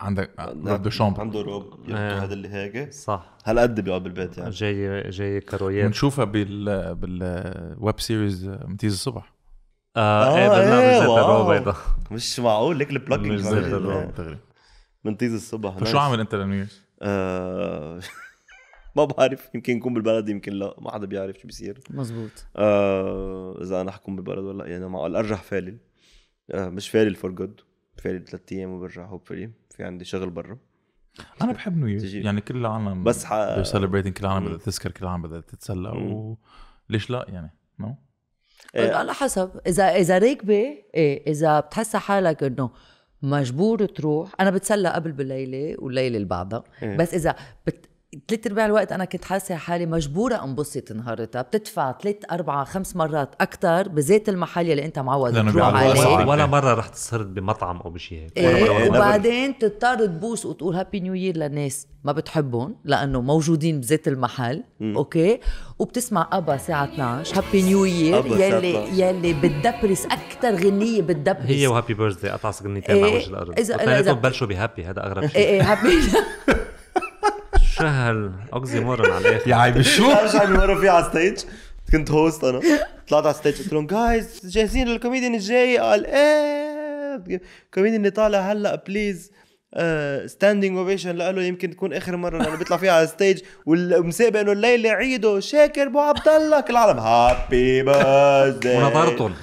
عندك آه، آه، نعم، روب دو شامبر عنده روب آه. هذا اللي هيك صح هالقد بيقعد بالبيت يعني جاي جاي كرويات بنشوفها بال بالويب سيريز متيز الصبح اه, آه ايه بالروب ايضا مش معقول ليك الروب دغري من تيز الصبح فشو طيب، عامل انت لنيوز؟ آه ما بعرف يمكن يكون بالبلد يمكن لا ما حدا بيعرف شو بيصير مزبوط آه اذا انا حكون بالبلد ولا يعني معقول ارجح فالل آه مش فالل فور جود فالل ثلاث ايام وبرجع هوبفلي في عندي شغل برا انا بحب نيو يعني كل العالم بس ح... سيلبريتنج كل العالم بدها تسكر كل العالم بدها تتسلى وليش لا يعني نو no? إيه. على حسب اذا اذا راكبه ايه اذا بتحس حالك انه مجبور تروح انا بتسلى قبل بالليله والليله اللي بعدها إيه. بس اذا بت ثلاث ارباع الوقت انا كنت حاسه حالي مجبوره انبسط نهارتها بتدفع ثلاث اربع خمس مرات اكثر بزيت المحل اللي انت معود تروح عليه ولا مره رح تسهرت بمطعم او بشيء هيك إيه وبعدين تضطر تبوس وتقول هابي نيو يير للناس ما بتحبهم لانه موجودين بزيت المحل م. اوكي وبتسمع ابا ساعه 12 هابي نيو يير يلي يلي بتدبرس اكثر غنيه بتدبرس هي وهابي بيرثدي قطع غنيتين إيه وجه الارض اذا اذا بلشوا بهابي هذا اغرب إيه، إيه، شيء ايه هابي شهل اوكسيمورون على الاخر يا عيب شو ارجع مره في على الستيج كنت هوست انا طلعت على الستيج قلت لهم جايز جاهزين للكوميديان الجاي قال ايه الكوميديان اللي طالع هلا بليز ستاندينج اوفيشن له يمكن تكون اخر مره لانه بيطلع فيها على الستيج ومسابق انه الليله عيده شاكر ابو عبد الله كل العالم هابي بيرثداي ونظرتهم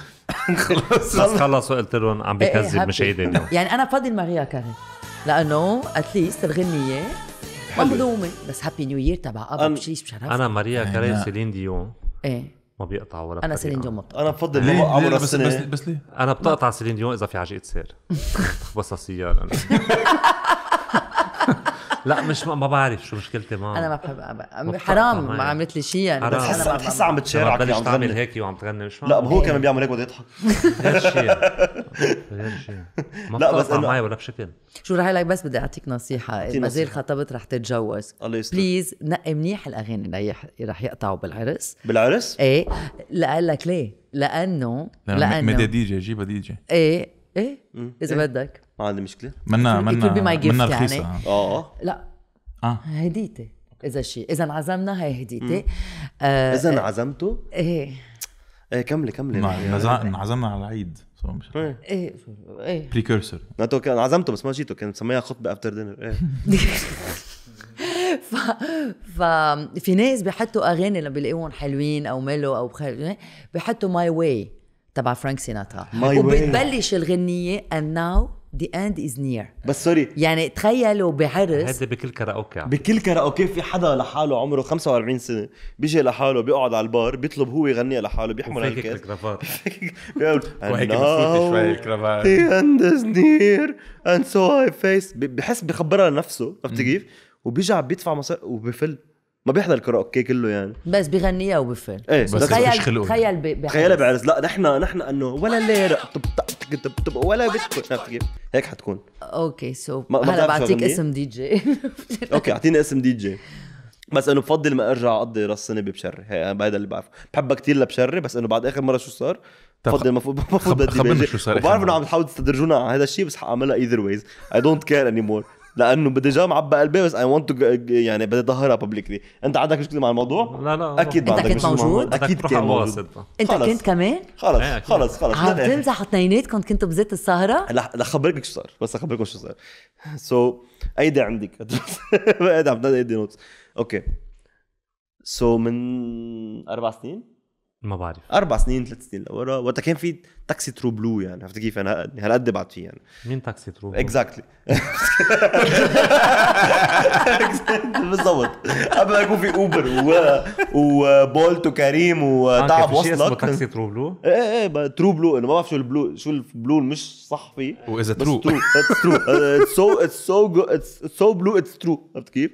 خلص خلص قلت لهم عم إيه، إيه، بكذب مش مشاهدين يعني انا فاضل ماريا كاري لانه اتليست الغنيه مهضومه بس هابي نيو يير تبع ابو بشيش بشرف انا ماريا كاري سيلين ديون ايه ما بيقطع ولا انا سيلين ديون ما بتقطع انا بفضل ليه ليه؟ عمر بس, بس بس ليه انا بتقطع سيلين ديون اذا في عجقه سير بس سياره لا مش ما بعرف شو مشكلتي معه انا ما بحب حرام ما عملت لي شيء يعني بس عم بتحسها عم بتشارك يعني، بلش تعمل هيك وعم تغني مش لا هو كمان بيعمل هيك بده يضحك غير شيء غير شيء لا بس انه معي ولا بشكل شو رح لك بس بدي اعطيك نصيحه ما زال خطبت رح تتجوز الله يستر بليز نقي منيح الاغاني اللي رح يقطعوا بالعرس بالعرس؟ ايه لك ليه؟ لانه لانه مدى دي جي جيبها دي جي ايه ايه اذا إيه. بدك ما عندي مشكله منا منا منا يعني. رخيصه يعني. اه لا اه هديتي اذا شيء اذا عزمنا هي هديتي آه اذا انعزمتوا ايه ايه, إيه، كملي كملي انعزمنا يعني- على العيد مش ايه ايه ايه بريكورسر كان عزمته بس ما جيتوا كان مسميها خطبه افتر دينر ايه ف... ففي ناس بحطوا اغاني لما بيلاقوهم حلوين او ملو او بخير إيه. بحطوا ماي واي تبع فرانك سيناترا وبتبلش الغنيه اند ناو the end is near بس سوري يعني تخيلوا بعرس هذا بكل كراوكي بكل كراوكي في حدا لحاله عمره 45 سنه بيجي لحاله بيقعد على البار بيطلب هو يغني لحاله بيحمل هيك الكرافات بيقول وهيك شوي الكرافات the end is near and so I face بحس بخبرها لنفسه عرفت كيف وبيجي عم بيدفع مصاري وبفل ما بيحضر اوكي كله يعني بس بغنيها وبفل ايه بس تخيل تخيل تخيل بعرس لا نحن نحن انه ولا ليرة طب طب طب طب ولا بتكون عرفت كيف؟ هيك حتكون اوكي سو هلا بعطيك اسم دي جي اوكي اعطيني اسم دي جي بس انه بفضل ما ارجع اقضي راس السنه ببشري هذا اللي بعرفه بحبها كثير لبشري بس انه بعد اخر مره شو صار بفضل المفروض المفروض بدي بعرف انه عم تحاولوا تستدرجونا على هذا الشيء بس حاعملها ايذر ويز اي دونت كير اني مور لانه بدي جاوب عبى قلبي بس اي ونت يعني بدي اظهرها ببليكلي انت عندك مشكله مع الموضوع لا لا اكيد انت كنت موجود اكيد كان موجود انت كنت كمان خلص إيه، خلص خلص عم تمزحوا اثنيناتكم كنتوا بزيت السهره لا خبرك شو صار بس اخبركم شو صار سو ايدي عندك ايدي عم ايدي نوتس اوكي سو من اربع سنين ما بعرف اربع سنين ثلاث سنين لورا وقتها كان في تاكسي ترو بلو يعني عرفت كيف انا هالقد بعد فيه يعني مين تاكسي ترو بلو؟ اكزاكتلي بالضبط قبل ما يكون في اوبر وبولت وكريم وتعب وصلك تاكسي ترو بلو؟ ايه ايه ترو بلو انه ما بعرف شو البلو شو البلو مش صح فيه واذا ترو ترو اتس ترو اتس سو اتس سو اتس سو بلو اتس ترو عرفت كيف؟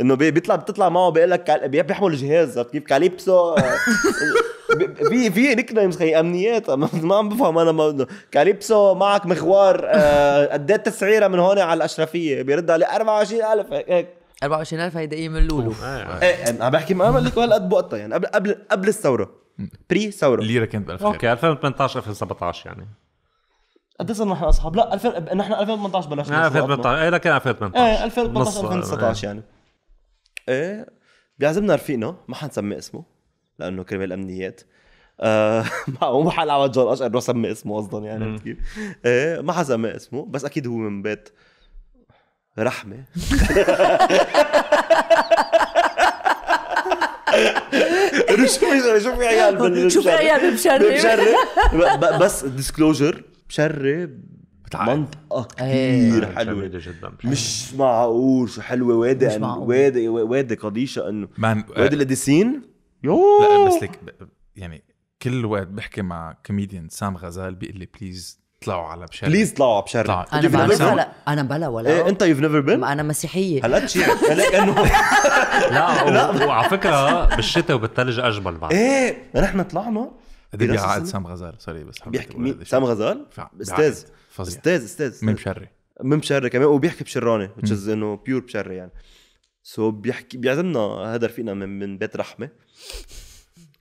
انه بيطلع بتطلع معه بيقول لك بيحمل جهاز كيف كاليبسو آه، في في نيك نيمز خي امنيات ما عم بفهم انا ما كاليبسو معك مخوار آه، ايه تسعيره من هون على الاشرفيه بيرد علي 24000 هيك هيك 24000 هي ايه من لولو ايه عم بحكي ما لك هالقد بوقتها يعني قبل قبل قبل الثوره بري ثوره الليره كانت ب 2000 اوكي 2018 2017 يعني قد ايه صرنا نحن اصحاب؟ لا 2000 نحن 2018 بلشنا 2018 آه، اي لكن 2018 ايه 2018 2019 يعني ايه بيعزمنا رفيقنا ما حنسمي اسمه لانه كرمال امنيات آه ما حلعب جون اشقر انه سمي اسمه اصلا يعني عرفت كيف؟ ايه ما حسمي اسمه بس اكيد هو من بيت رحمه شو شو في عيال شو في عيال بشري بس ديسكلوجر بشرب تعال. منطقه آه، كثير آه. حلوه جدا مش معقول شو حلوه وادي مش معقول. وادي وادي قديشه انه وادي الاديسين يو لا بس لك يعني كل وقت بحكي مع كوميديان سام غزال بيقول لي بليز اطلعوا على بشري بليز اطلعوا على بشري انا بلا انا بلا ولا إيه انت يو نيفر بين انا مسيحيه هلا شيء لك انه لا, لا. وعلى فكره بالشتاء وبالثلج اجمل بعد ايه نحن طلعنا قد ايه سام غزال سوري بس بيحكي سام غزال استاذ فظيع استاذ استاذ من شري من شري كمان وبيحكي وتش از انه بيور بشري يعني سو so بيحكي بيعزمنا هذا رفيقنا من, من بيت رحمه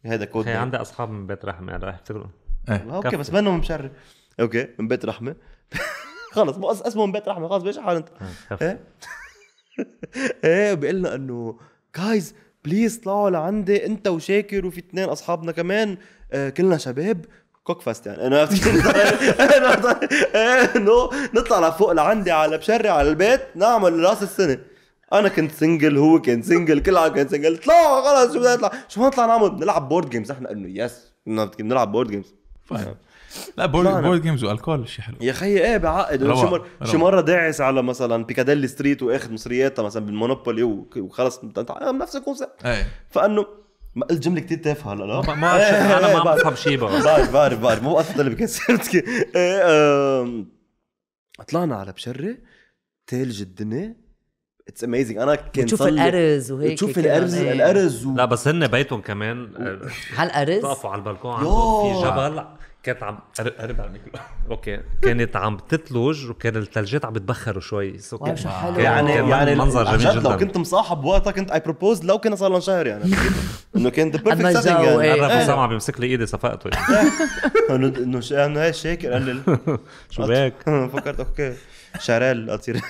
هذا كود هي عندي اصحاب من بيت رحمه انا راح افتكرهم ايه. آه، اوكي بس منهم مشري اوكي من بيت رحمه خلص اسمه من بيت رحمه خلص بيش حال انت آه، ايه ايه بيقول لنا انه جايز بليز طلعوا لعندي انت وشاكر وفي اثنين اصحابنا كمان آه، كلنا شباب كوك فاست يعني انا انه إيه، نطلع لفوق لعندي على بشري على البيت نعمل راس السنه انا كنت سنجل هو كان سنجل كل عام كان سنجل طلعوا خلص شو بدنا نطلع شو بدنا نطلع نعمل نلعب بورد جيمز نحن انه يس نلعب بورد جيمز لا بورد بورد جيمز والكول شيء حلو يا خيي ايه بعقد شو مره شو مره داعس على مثلا بيكاديلي ستريت واخذ مصرياتها مثلا بالمونوبولي وخلص نفس الكونسيبت إيه. فانه ما قلت جمله كثير تافهه هلا لا ما اعرف انا ما إيه، بفهم شيء بعرف بعرف بعرف مو وقت اللي بكسرتك طلعنا على بشره تلج الدنيا اتس اميزنج انا كنت تشوف الارز وهيك تشوف الارز إيه. الارز و... لا بس هن بيتهم كمان على الارز وقفوا على البلكون عندهم في جبل كانت عم قرب على الميكرو اوكي كانت عم تثلج وكان الثلجات عم بتبخروا شوي سو كان يعني, يعني يعني منظر جميل جدا لو كنت مصاحب وقتها كنت اي بروبوز لو كنا صار لنا شهر يعني انه كان ذا بيرفكت سيتنج يعني قرب إيه. إيه. عم بيمسك لي ايدي صفقته إيه. انه انه انه شاكر قال لي شو بك فكرت اوكي شاريل اطير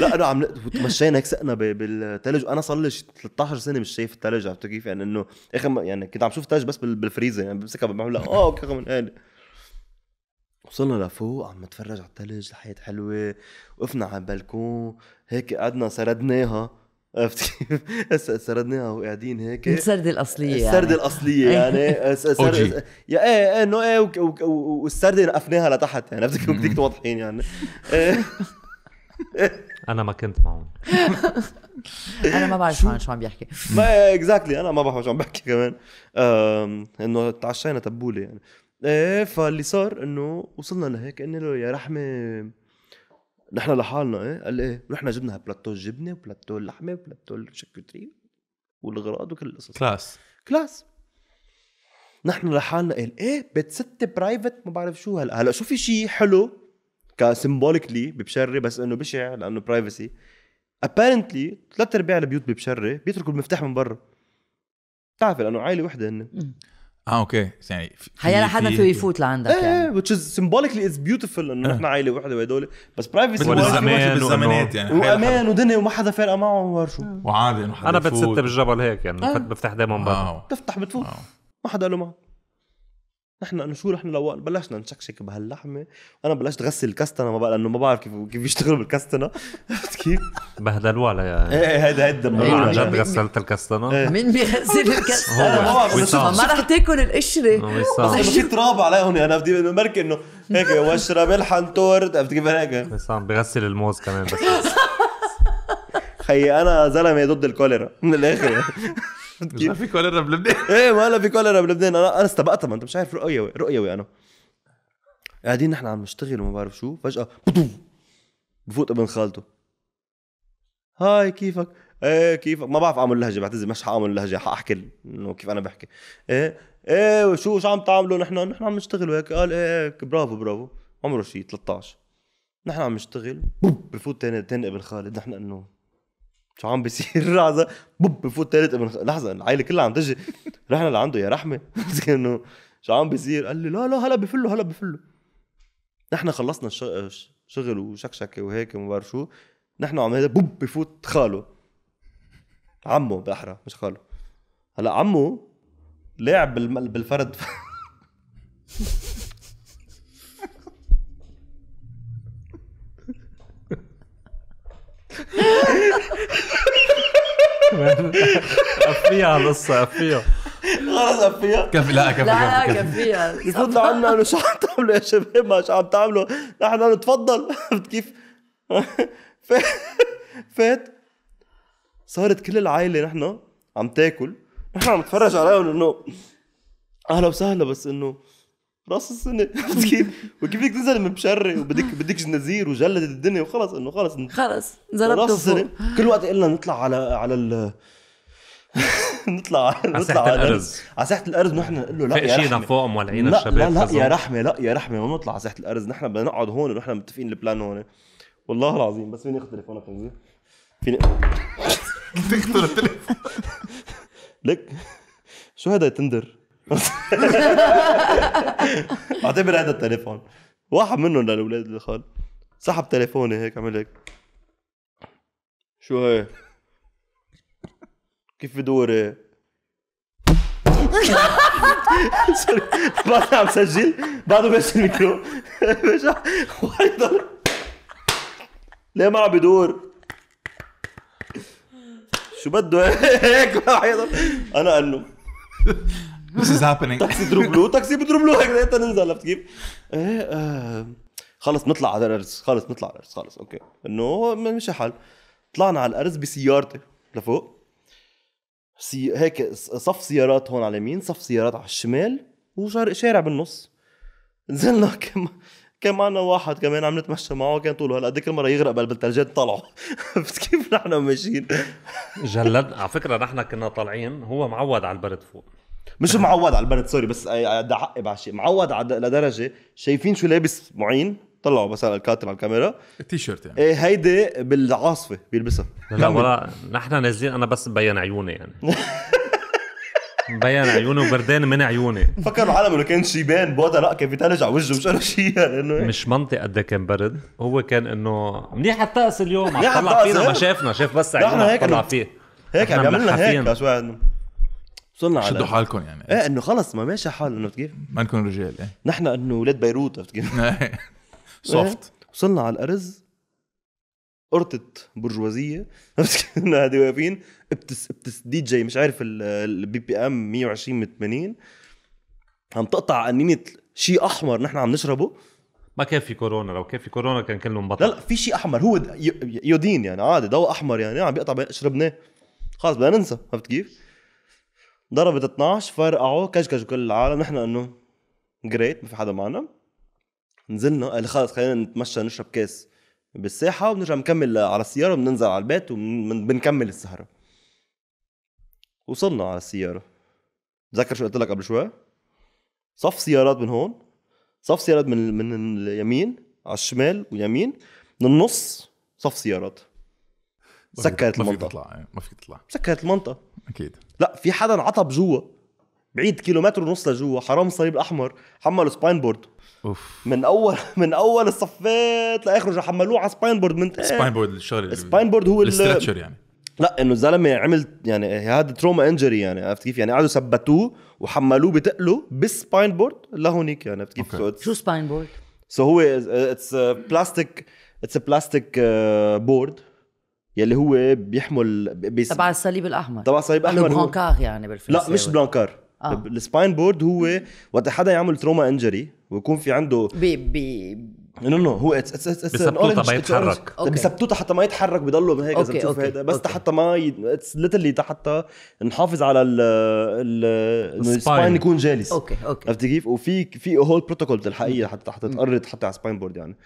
لا انا عم تمشينا هيك سقنا بالثلج وانا صار لي 13 سنه مش شايف الثلج عرفت كيف يعني انه اخر يعني كنت عم شوف الثلج بس بالفريزر يعني بمسكها بعمل اه اوكي من هيك وصلنا لفوق عم نتفرج على الثلج الحياة حلوة وقفنا على البلكون هيك قعدنا سردناها عرفت كيف؟ سردناها وقاعدين هيك السردة الأصلية يعني السردة الأصلية يعني سرد يا ايه ايه انه ايه والسردة نقفناها لتحت يعني عرفت كيف؟ بدك توضحين يعني انا ما كنت معهم انا ما بعرف شو؟ شو عم بيحكي ما اكزاكتلي انا ما بعرف شو عم بحكي كمان انه تعشينا تبوله يعني ايه فاللي صار انه وصلنا لهيك قلنا له يا رحمه نحن لحالنا ايه قال ايه رحنا جبنا بلاتو جبنه وبلاتو لحمه وبلاتو شكوتري والغراض وكل القصص كلاس كلاس نحن لحالنا قال ايه بيت ستة برايفت ما بعرف شو هلا هلا شو في شيء حلو كسيمبوليكلي ببشري بس انه بشع لانه برايفسي ابارنتلي ثلاث ارباع البيوت ببشري بيتركوا المفتاح من برا بتعرف لانه عائله وحده هن اه اوكي يعني حيا حدا فيه يفوت لعندك ايه يعني از is از بيوتيفل انه آه. نحن عائله وحده وهدول بس برايفسي بالزمان بالزمانات يعني وامان ودنيا وما حدا فارقه معه شو وعادي انه حدا انا بتستة بالجبل هيك يعني آه. بفتح دائما برا بتفتح آه. بتفوت ما حدا له معه نحن انه شو نحن لو بلشنا نشكشك بهاللحمه انا بلشت غسل الكستنه ما بقى لانه ما بعرف كيف كيف يشتغلوا بالكستنه عرفت كيف؟ بهدلوها يعني ايه هيدا هيدا عن جد غسلت الكستنه إيه. مين بيغسل الكستنه؟ آه، ما رح تاكل القشره بس في تراب علي هون يعني انا بدي بركي انه هيك واشرب الحنتور عرفت كيف هيك وسام بغسل الموز كمان بس خيي انا زلمه ضد الكوليرا من الاخر عرفت كيف؟ ما في كوليرا بلبنان ايه ما لا في كوليرا بلبنان انا انا استبقتها ما انت مش عارف رؤيوي رؤيوي انا قاعدين نحن عم نشتغل وما بعرف شو فجاه بفوت ابن خالته هاي كيفك؟ ايه كيفك؟ ما بعرف اعمل لهجه بعتذر مش حاعمل لهجه حاحكي انه كيف انا بحكي ايه ايه وشو شو عم تعملوا نحن؟ نحن عم نشتغل وهيك قال ايه, إيه، برافو برافو عمره شيء 13 نحن عم نشتغل بفوت تاني تاني ابن خالد نحن انه شو عم بيصير لحظه بوب بفوت ثالث ابن لحظه العائله كلها عم تجي رحنا لعنده يا رحمه انه شو عم بيصير قال لي لا لا هلا بفلوا هلا بفلوا نحن خلصنا شغل وشكشكه وهيك وما بعرف شو نحن عم هذا بوب بفوت خاله عمه باحرى مش خاله هلا عمه لاعب بالفرد قفيها هالقصة قفيها خلص قفيها كفي لا كفي لا كفي, كفيها يفوت لعنا انه شو عم تعملوا يا شباب ما شو عم تعملوا نحن نتفضل تفضل كيف فات صارت كل العائلة نحن عم تاكل نحن عم نتفرج عليهم انه اهلا وسهلا بس انه راس السنه كيف؟ وكيف بدك تنزل من بشري وبدك بدك نزير وجلدت الدنيا وخلص انه خلص خلص زربته راس السنه كل وقت قلنا نطلع على على ال نطلع نطلع على الارز على ساحه الارز نحن نقول له لا يا رحمه فوق مولعين الشباب لا لا, لا يا رحمه لا يا رحمه ما نطلع على ساحه الارز نحن بدنا نقعد هون ونحن متفقين البلان هون والله العظيم بس فيني اختلف تليفونك فيني فيني اختلف التليفون لك شو هذا تندر اعتبر هذا التليفون واحد منهم للاولاد اللي خال سحب تليفوني هيك عمل هيك شو هي كيف دوري سوري بعد عم سجل بعده ماشي الميكرو ليه ما عم بدور شو بده هيك انا انه This is happening تاكسي دروب لو تاكسي بدروب لو هيك ننزل عرفت كيف؟ ايه آه، خلص نطلع على الارز خلص نطلع على الارز خلص اوكي انه مشي حل طلعنا على الارز بسيارتي لفوق سي... هيك صف سيارات هون على اليمين صف سيارات على الشمال وشارع بالنص نزلنا كم كان معنا واحد كمان عم نتمشى معه كان طوله هلا إيه كل مره يغرق بالثلجات طلعوا بس كيف نحن ماشيين جلدنا على فكره نحن كنا طالعين هو معود على البرد فوق مش معود على البرد سوري بس آه، آه، بدي حقي على شيء معود على لدرجه شايفين شو لابس معين طلعوا بس الكاتب على الكاميرا التيشيرت يعني ايه هيدي بالعاصفه بيلبسها لا ولا نحن نازلين انا بس مبين عيوني يعني مبين عيوني وبردان من عيوني فكروا العالم انه كان شيبان بوضع لا كان في ثلج على وجهه مش انا شيء لانه يعني، إيه. مش منطق قد إيه كان برد هو كان انه منيح الطقس اليوم عم طلع فينا ما إيه. شافنا شاف بس عيوننا طلع فيه هيك عم يعملنا هيك شوي وصلنا على شدوا حالكم يعني ايه انه خلص ما ماشي حال انه كيف ما نكون رجال ايه نحن انه ولاد بيروت عرفت كيف سوفت إيه، وصلنا على الارز قرطة برجوازية عرفت كنا هذي واقفين ابتس ابتس دي جي مش عارف البي بي ام 120 من 80 عم تقطع قنينة شيء احمر نحن عم نشربه ما كان في كورونا لو كان في كورونا كان كله مبطل لا لا في شيء احمر هو يودين يعني عادي ضوء احمر يعني عم بيقطع شربناه خلص بدنا ننسى عرفت كيف؟ ضربت 12 فرقعوا كشكشوا كل العالم نحن انه جريت ما في حدا معنا نزلنا قال خلص خلينا نتمشى نشرب كاس بالساحه وبنرجع نكمل على السياره وبننزل على البيت وبنكمل السهره وصلنا على السياره تذكر شو قلت لك قبل شوي صف سيارات من هون صف سيارات من من اليمين على الشمال ويمين من النص صف سيارات سكرت المنطقه ما في تطلع إيه، ما فيك تطلع سكرت المنطقه اكيد لا في حدا عطب جوا بعيد كيلومتر ونص لجوا حرام الصليب الاحمر حملوا سباين بورد اوف من اول من اول الصفات لاخر حملوه على سباين بورد من إيه؟ سباين بورد الشغله سباين بورد هو الاسترتشر يعني لا انه الزلمه عمل يعني هذا تروما انجري يعني عرفت كيف يعني قعدوا ثبتوه وحملوه بتقله بالسباين بورد لهونيك يعني عرفت كيف okay. so شو سباين بورد؟ سو هو اتس بلاستيك اتس بلاستيك بورد يلي هو بيحمل بيس... تبع الصليب الاحمر تبع الصليب الاحمر بلانكار هو... يعني بالفرنساوي لا مش بلانكار آه. السباين بورد هو وقت حدا يعمل تروما انجري ويكون في عنده بي بي نو نو هو اتس اتس اتس يتحرك بسبتوته حتى ما يتحرك بضله هيك اذا بتشوف هيدا بس حتى ما اتس ليتلي حتى نحافظ على ال ال السباين يكون جالس اوكي اوكي عرفتي كيف وفي في هول بروتوكول الحقيقه حتى حتى تقرد حتى على السباين بورد يعني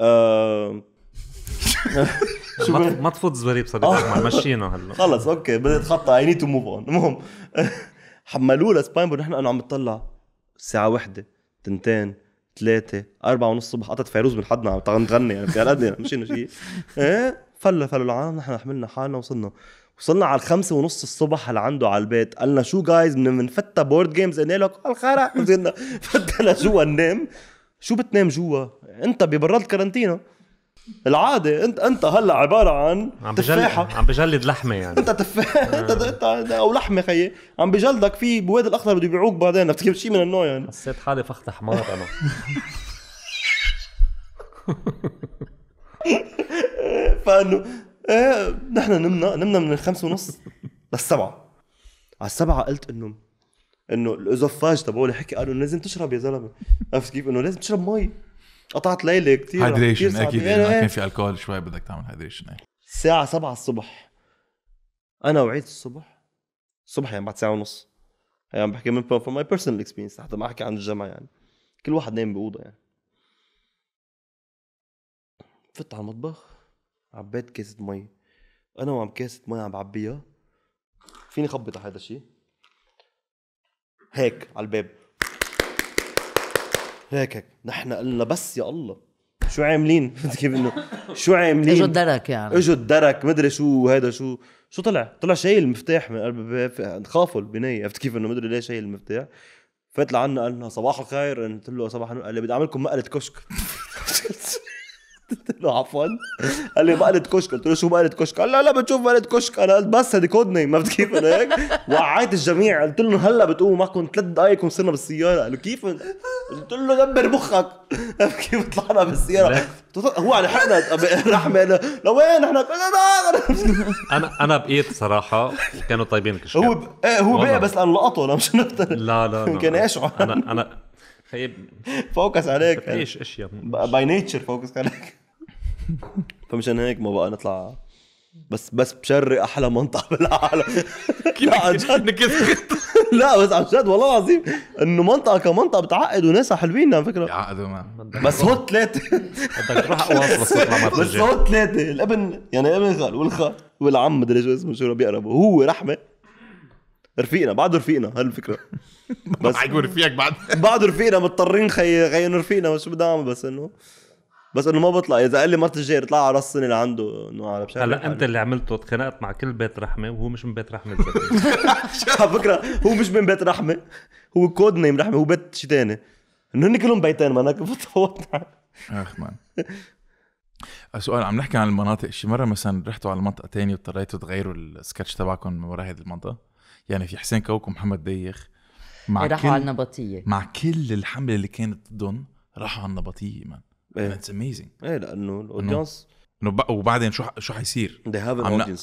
آه، ما تفوت زبريب صديقك آه. مشينا هلا خلص اوكي بدي اتخطى اي نيد تو موف اون المهم حملوه لسباين بورد نحن انا عم بتطلع الساعه واحدة تنتين ثلاثة أربعة ونص الصبح قطت فيروز من حدنا عم تغني يعني قد مشينا شيء ايه فلا فلوا العالم نحن حملنا حالنا وصلنا وصلنا على الخمسة ونص الصبح هلا عنده على البيت قالنا شو جايز من بنفتى بورد جيمز قلنا لك الخرع نزلنا فتنا جوا ننام شو بتنام جوا انت ببرات الكارانتينا العادة انت انت هلا عبارة عن عم تفاحة عم بجلد لحمة يعني انت تفاحة آه. انت انت او لحمة خيي عم بجلدك في بواد الاخضر بده يبيعوك بعدين بدك شيء من النوع يعني حسيت حالي فخت حمار انا فانه ايه نحن نمنا نمنا من الخمسة ونص للسبعة على السبعة قلت انه انه الازوفاج تبعولي حكي قالوا لازم تشرب يا زلمة عرفت كيف؟ انه لازم تشرب مي قطعت ليله كثير هايدريشن اكيد إيه. كان في الكول شوي بدك تعمل هايدريشن الساعه 7 الصبح انا وعيت الصبح الصبح يعني بعد ساعه ونص يعني عم بحكي من فروم ماي بيرسونال اكسبيرينس حتى ما احكي عن الجامعه يعني كل واحد نايم باوضه يعني فت على المطبخ عبيت كاسه مي انا وعم كاسه مي عم بعبيها فيني خبط على هذا الشيء هيك على الباب هيك نحن قلنا بس يا الله شو عاملين كيف انه شو عاملين اجوا الدرك يعني اجوا الدرك مدري شو هذا شو شو طلع طلع شايل المفتاح من قلب الباب خافوا البنايه عرفت كيف انه مدري ليش شايل المفتاح فات لعنا قالنا صباح الخير قلت له صباح النور قال لي بدي اعمل لكم مقله كشك قلت له عفوا قال لي مقلة كشك قلت له شو مقلة كشك قال لا لا بتشوف مقلة كشك انا قلت بس هذه كود نيم ما كيف انا هيك وعيت الجميع قلت لهم هلا بتقوموا معكم ثلاث دقائق وصرنا بالسياره بالسياره قالوا كيف قلت له دبر مخك كيف طلعنا بالسياره هو على يعني حقنا رحمه لوين احنا انا انا بقيت صراحه كانوا طيبين كشك هو إيه، هو بقى بس انا لقطه انا مش لا لا كان ايش انا انا خيب فوكس عليك ايش اشياء باي نيتشر فوكس عليك فمشان هيك ما بقى نطلع بس بس بشري احلى منطقه بالعالم لا عن جد لا بس عن جد والله العظيم انه منطقه كمنطقه بتعقد وناسها حلوين على فكره بيعقدوا ما بس هوت ثلاثه بدك تروح اقواص بس هوت ثلاثه الابن يعني ابن خال والخال والعم مدري شو اسمه شو بيقربوا هو رحمه رفيقنا بعده رفيقنا هالفكره بس حيكون رفيقك بعد بعده رفيقنا مضطرين خي غير رفيقنا شو بدي اعمل بس انه بس انه ما بطلع اذا قال لي مرت الجاي اطلع على راس السنه لعنده انه على هلا انت اللي عملته اتخانقت مع كل بيت رحمه وهو مش من بيت رحمه على فكره هو مش من بيت رحمه هو كود نيم رحمه هو بيت شيء ثاني انه هن كلهم بيتين ما انا فوتنا اخ مان أه، سؤال عم نحكي عن المناطق شي مره مثلا رحتوا على منطقه ثانيه واضطريتوا تغيروا السكتش تبعكم من ورا هذه المنطقه يعني في حسين كوك ومحمد ديخ مع راحوا كل... على النبطيه مع كل الحمله اللي كانت ضدهم راحوا على النبطيه مان اتس إيه. اميزنج ايه لانه الاودينس انه وبعدين شو شو حيصير؟ they have an audience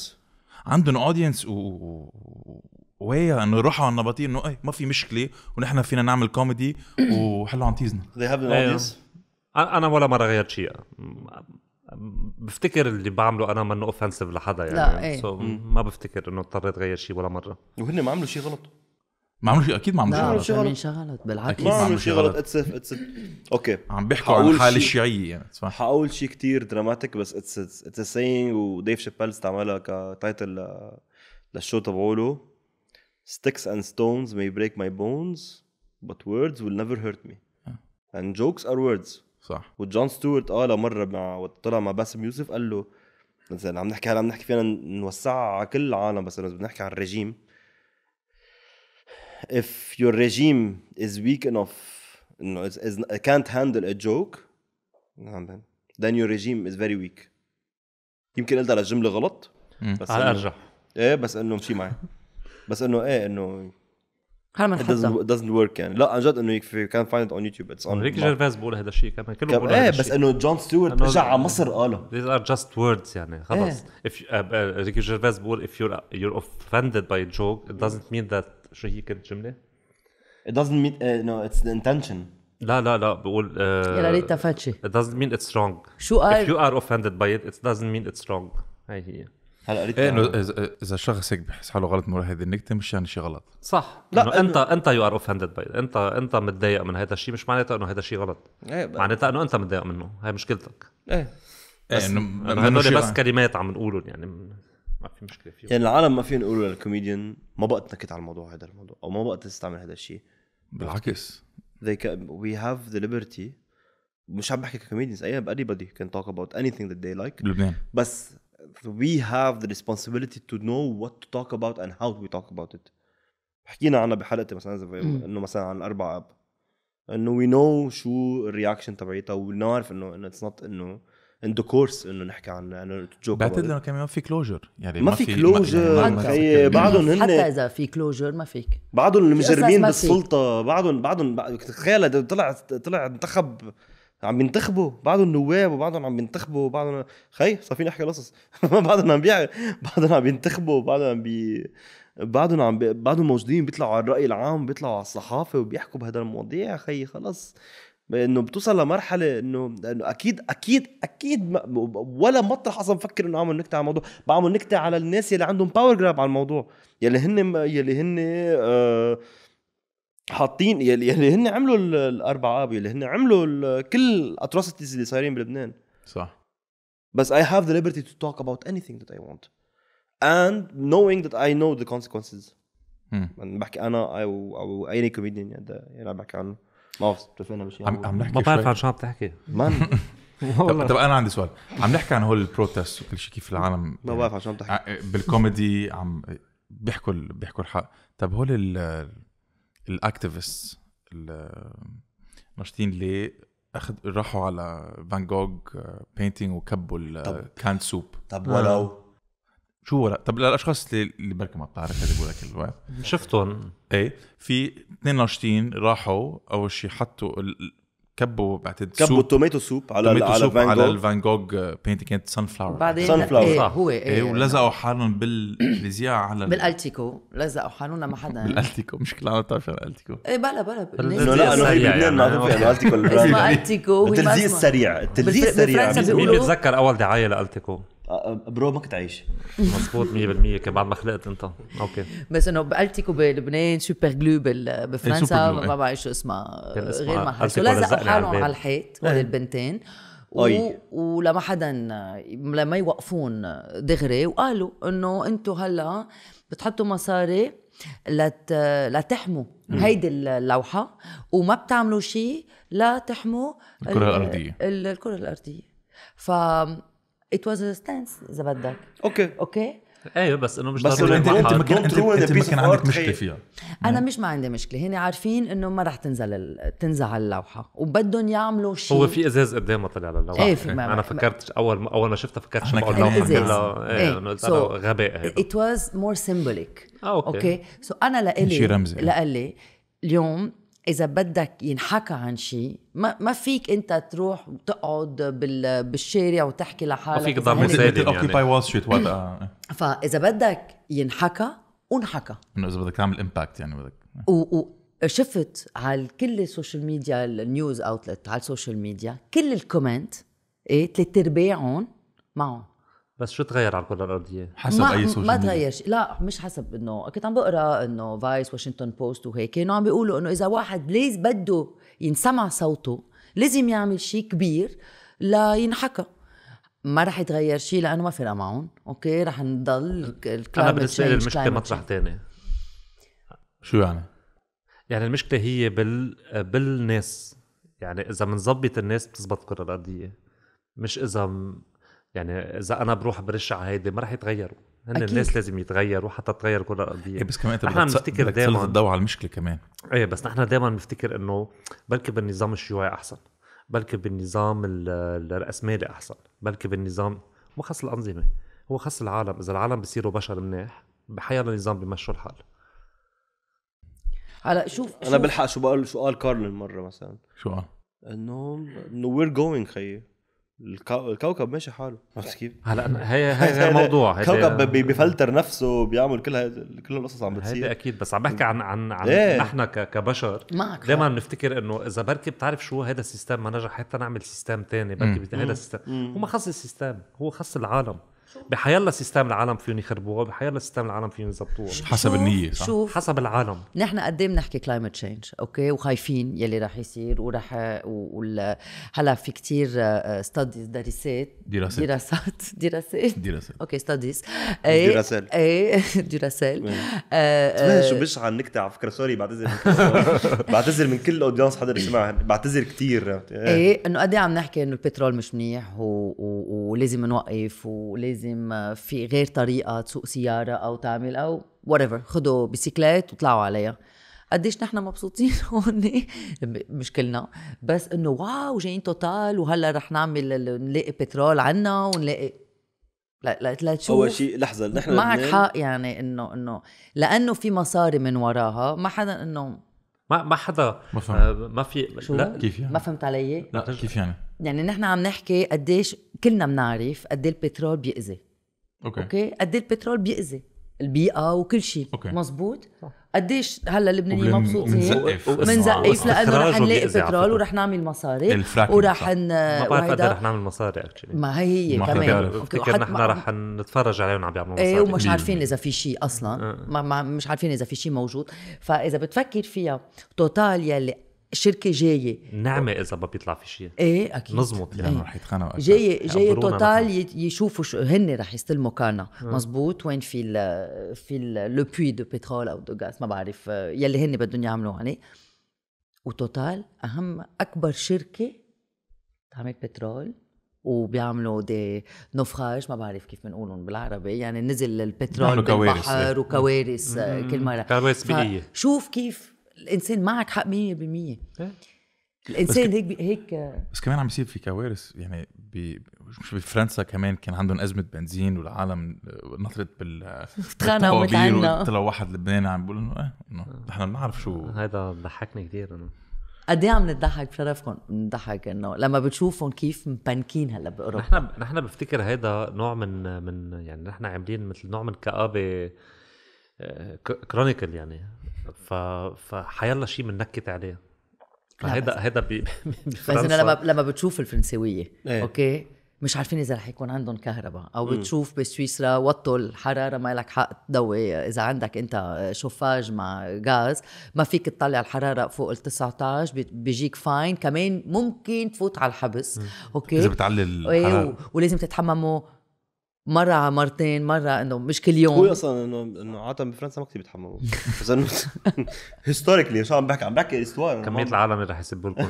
عندهم اودينس و وهي انه يروحوا على النبطية انه ايه ما في مشكله ونحن فينا نعمل كوميدي وحلو عن تيزنا they have an أيوه. audience انا ولا مره غيرت شيء بفتكر اللي بعمله انا منه اوفنسيف لحدا يعني لا ايه. so ما بفتكر انه اضطريت غير شيء ولا مره وهن ما عملوا شيء غلط ما عملوا شيء اكيد ما عملوا شيء غلط ما شغلت بالعكس ما عملوا شيء غلط اتس اتس اوكي عم بيحكوا عن الحاله الشيعيه يعني تسمع حقول شيء كثير دراماتيك بس اتس اتس سينج وديف شابيل استعملها كتايتل للشو تبعوله sticks and stones may break my bones but words will never hurt me آه. and jokes are words صح وجون ستيوارت قال مره مع طلع مع باسم يوسف قال له مثلا عم نحكي هلا عم نحكي فينا نوسعها على كل العالم بس بدنا نحكي عن الرجيم if your regime is weak enough you know, is, is, can't handle a joke then your regime is very weak يمكن قلت على الجملة غلط بس على ارجع ايه بس انه مشي معي بس انه ايه انه هلا بنحطها it doesn't, work يعني لا عن جد انه if you can find it on YouTube it's on ريكي جيرفاز بقول هذا الشيء كمان كله بقول ايه بس انه جون ستيوارت رجع على مصر قاله these are just words يعني خلص ايه. if ريكي جيرفاز بقول if you're you're offended by a joke it doesn't mean that شو هي كانت جمله؟ It doesn't mean uh, no it's the intention لا لا لا بقول uh, يا ريت فاتشي It doesn't mean it's wrong شو قال؟ If you are offended by it it doesn't mean it's wrong هاي هي هلا قريت إيه، انه اذا شخص هيك بحس حاله غلط من هذه النكته مش يعني شيء غلط صح لا انت انت يو ار اوفندد باي انت انت متضايق من هذا الشيء مش معناتها انه هذا الشيء غلط إيه، معناتها انه انت متضايق منه هاي مشكلتك ايه بس إنو إيه، إنو بس كلمات عم نقولهم يعني ما في مشكله فيه يعني العالم ما فيهم يقولوا للكوميديان ما بقى تنكت على الموضوع هذا الموضوع او ما بقى تستعمل هذا الشيء بالعكس they can, we have the liberty مش عم بحكي ككوميديانز اي anybody can talk about anything that they like بلبنان بس we have the responsibility to know what to talk about and how we talk about it حكينا عنها بحلقه مثلا انه مثلا عن الاربع اب انه وي نو شو الرياكشن تبعيتها ونعرف انه اتس نوت انه ذا كورس انه نحكي عن انه جوكر بعتقد انه كمان ما في كلوجر يعني ما في كلوجر بعضهم هن حتى اذا في كلوجر ما فيك بعضهم المجرمين بالسلطه بعضهم بعضهم تخيل طلع طلع انتخب عم بينتخبوا بعضهم نواب وبعضهم عم بينتخبوا وبعضهم خي صار فيني احكي قصص بعضهم عم بيع بعضهم عم بينتخبوا بعضهم عم بي بعدهم عم بعضهم بعدهم موجودين بيطلعوا على الراي العام بيطلعوا على الصحافه وبيحكوا بهذا المواضيع خي خلص انه بتوصل لمرحله انه اكيد اكيد اكيد ولا مطرح اصلا بفكر انه اعمل نكته على الموضوع بعمل نكته على الناس يلي عندهم باور جراب على الموضوع يلي هن يلي هن آه، حاطين يلي, يلي هن عملوا الاربع اب يلي هن عملوا كل الاتروسيتيز اللي صايرين بلبنان صح بس اي هاف ذا ليبرتي تو توك اباوت اني ثينج ذات اي ونت اند نوينج ذات اي نو ذا كونسيكونسز بحكي انا او او اي كوميديان يعني بحكي عنه ما بتفقنا بشيء عم, عم نحكي ما بعرف عن شو عم تحكي من طب, طب انا عندي سؤال عم نحكي عن هول البروتست وكل شيء كيف العالم ما بعرف عن شو عم تحكي آه، بالكوميدي عم بيحكوا بيحكوا الحق طب هول الاكتيفست الناشطين اللي اخذ راحوا على فان جوغ بينتينج وكبوا كان سوب طب ولو آه. شو ولا طب للاشخاص اللي بركي ما بتعرف هذا بقول لك الوقت شفتهم ايه في اثنين ناشطين راحوا اول شيء حطوا ال... كبوا بعتقد كبوا التوميتو سوب على على سوب فان على الفان جوغ بينتنج كانت سان فلاور بعدين سان فلاور إيه هو إيه, إيه ولزقوا حالهم بالزياع على بالالتيكو لزقوا حالهم لما حدا بالالتيكو مش كل عالم بتعرف الالتيكو ايه بلا بلا انه لا انه هي بلبنان يعني. معروفه اسمها يعني التيكو التلزيق السريع التلزيق السريع مين بيتذكر اول دعايه لالتيكو برو ما كنت عايش مضبوط 100% كان بعد ما خلقت انت اوكي بس انه بالتيكو بلبنان سوبر جلو إيه، بفرنسا إيه. ما بعرف شو اسمها غير محل لزقوا حالهم على الحيط هول إيه. البنتين ولما حدا لما يوقفون دغري وقالوا انه انتم هلا بتحطوا مصاري لت... لتحموا هيدي اللوحه وما بتعملوا شيء لتحموا الكره الارضيه الكره الارضيه ف ات واز ستانس اذا بدك اوكي اوكي ايه بس انه مش بس انت انت ما كان انت, ما كان عندك مشكله فيها انا نعم. مش ما عندي مشكله هن عارفين انه ما رح تنزل ال... تنزع اللوحه وبدهم يعملوا شيء هو في ازاز قدامه طلع على اللوحه ايه في انا فكرت اول ما اول ما شفتها فكرت شو بقول لوحه كلها إيه،, ايه انه so غباء هيدا ات واز مور سيمبوليك اوكي اوكي سو انا لإلي شيء رمزي لإلي اليوم اذا بدك ينحكى عن شيء ما, ما فيك انت تروح وتقعد بال... بالشارع وتحكي لحالك ما فيك تضل مسالم يعني اوكيباي وول ستريت وقتها فاذا بدك ينحكى انحكى انه اذا بدك تعمل امباكت يعني بدك و... وشفت على كل السوشيال ميديا النيوز اوتلت على السوشيال ميديا كل الكومنت ايه ثلاث ارباعهم معهم بس شو تغير على الكره الارضيه؟ حسب ما اي سوشيال ما تغير شيء، لا مش حسب انه كنت عم بقرا انه فايس واشنطن بوست وهيك كانوا عم بيقولوا انه اذا واحد ليز بده ينسمع صوته لازم يعمل شيء كبير لينحكى ما رح يتغير شيء لانه ما فرق معهم، اوكي رح نضل انا بالنسبه لي المشكله مطرح ثاني شو يعني؟ يعني المشكله هي بال بالناس يعني اذا بنظبط الناس بتزبط الكره الارضيه مش اذا يعني اذا انا بروح برش على هيدي ما رح يتغيروا هن أكيد. الناس لازم يتغيروا حتى تتغير كل القضيه إيه بس كمان انت نحن بنفتكر دائما الضوء على المشكله كمان ايه بس نحن دائما بنفتكر انه بلكي بالنظام الشيوعي احسن بلكي بالنظام الرأسمالي احسن بلكي بالنظام ما خص الانظمه هو خص العالم اذا العالم بصيروا بشر مناح بحيا النظام بمشوا الحال هلا شوف انا بلحق شو بقول سؤال كارل المره مثلا شو انه انه وير جوينج خيي الكوكب ماشي حاله عرفت كيف؟ هلا هي هي موضوع الكوكب بفلتر نفسه بيعمل كل كل القصص عم بتصير هيدي اكيد بس عم بحكي عن عن عن إيه؟ نحن كبشر دائما بنفتكر انه اذا بركي بتعرف شو هذا السيستم ما نجح حتى نعمل سيستم تاني بركي هذا السيستم هو ما خص السيستم هو خص العالم بحي الله سيستم العالم فيهم يخربوها الله سيستم العالم فيهم يظبطوها حسب النيه صح شوف حسب العالم نحن قد ايه بنحكي كلايمت تشينج اوكي وخايفين يلي رح يصير ورح وال... هلا في كثير ستاديز آه، دراسات دراسات دراسات دراسات دراسات اوكي ستاديز ايه دراسات ايه دراسات آه، آه، شو بشعة النكتة على فكرة سوري بعتذر بعتذر من كل الاودينس حدا اللي سمعها بعتذر كثير ايه انه قد ايه عم نحكي انه البترول مش منيح ولازم نوقف ولازم لازم آه، في غير طريقه تسوق سياره او تعمل او whatever خدوا بسيكلات وطلعوا عليها قديش نحن مبسوطين هون مشكلنا بس انه واو جايين توتال وهلا رح نعمل نلاقي بترول عنا ونلاقي لا لا, لا تشوف اول شيء لحظه نحن معك حق يعني انه انه لانه في مصاري من وراها ما حدا انه ما ما حدا ما, آه، فهم. آه ما في شو لا كيف يعني ما فهمت علي؟ لا كيف يعني؟ يعني نحن عم نحكي قديش كلنا بنعرف قد ايه البترول بيأذي اوكي اوكي قد ايه البترول بيأذي البيئه وكل شيء مزبوط قديش هلا اللبنانيين مبسوطين بنزقف لانه رح نلاقي بترول ورح نعمل مصاري ورح ن... ما بعرف قد رح نعمل مصاري اكشلي ما هي هي كمان بفتكر نحن رح نتفرج عليهم عم بيعملوا إيه، مصاري ايه ومش عارفين اذا في شيء اصلا آه. ما, ما مش عارفين اذا في شيء موجود فاذا بتفكر فيها توتال يلي الشركه جايه نعمه اذا ما بيطلع في شيء ايه اكيد نظبط إيه. لانه يعني رح يتخانقوا جايه يعني جايه توتال يشوفوا شو هن رح يستلموا كانا مزبوط وين في الـ في لو بوي دو بترول او دو غاز ما بعرف يلي هن بدهم يعملوا يعني وتوتال اهم اكبر شركه بتعمل بترول وبيعملوا دي نفخاج ما بعرف كيف بنقولهم بالعربي يعني نزل البترول بالبحر وكوارث كل مره كوارث بيئيه شوف كيف الانسان معك حق 100% إيه. الانسان هيك هيك بس كمان عم يصير في كوارث يعني مش بفرنسا كمان كان عندهم ازمه بنزين والعالم آه، نطرت بال اتخانقوا وتعنا طلع واحد لبناني عم بيقول انه ايه آه. نحن بنعرف شو هذا ضحكني كثير انا قد ايه عم نضحك بشرفكم نضحك انه لما بتشوفهم كيف مبنكين هلا باوروبا نحن نحن بفتكر هيدا نوع من من يعني نحن عاملين مثل نوع من كابه آه، كرونيكل يعني ف فحيلا شيء بننكت عليه فهيدا هيدا بفرنسا بس لما لما بتشوف الفرنسويه ايه. اوكي مش عارفين اذا رح يكون عندهم كهرباء او بتشوف بسويسرا وطوا الحراره ما لك حق تضوي اذا عندك انت شوفاج مع غاز ما فيك تطلع الحراره فوق ال 19 بيجيك فاين كمان ممكن تفوت على الحبس اوكي اذا بتعلي إيه، الحراره ولازم تتحمموا مرة على مرتين مرة انه مش كل يوم هو اصلا انه انه عادة بفرنسا ما كثير بيتحمموا بس انه هيستوريكلي شو عم بحكي عم بحكي استوار كمية العالم اللي رح يسبوا لكم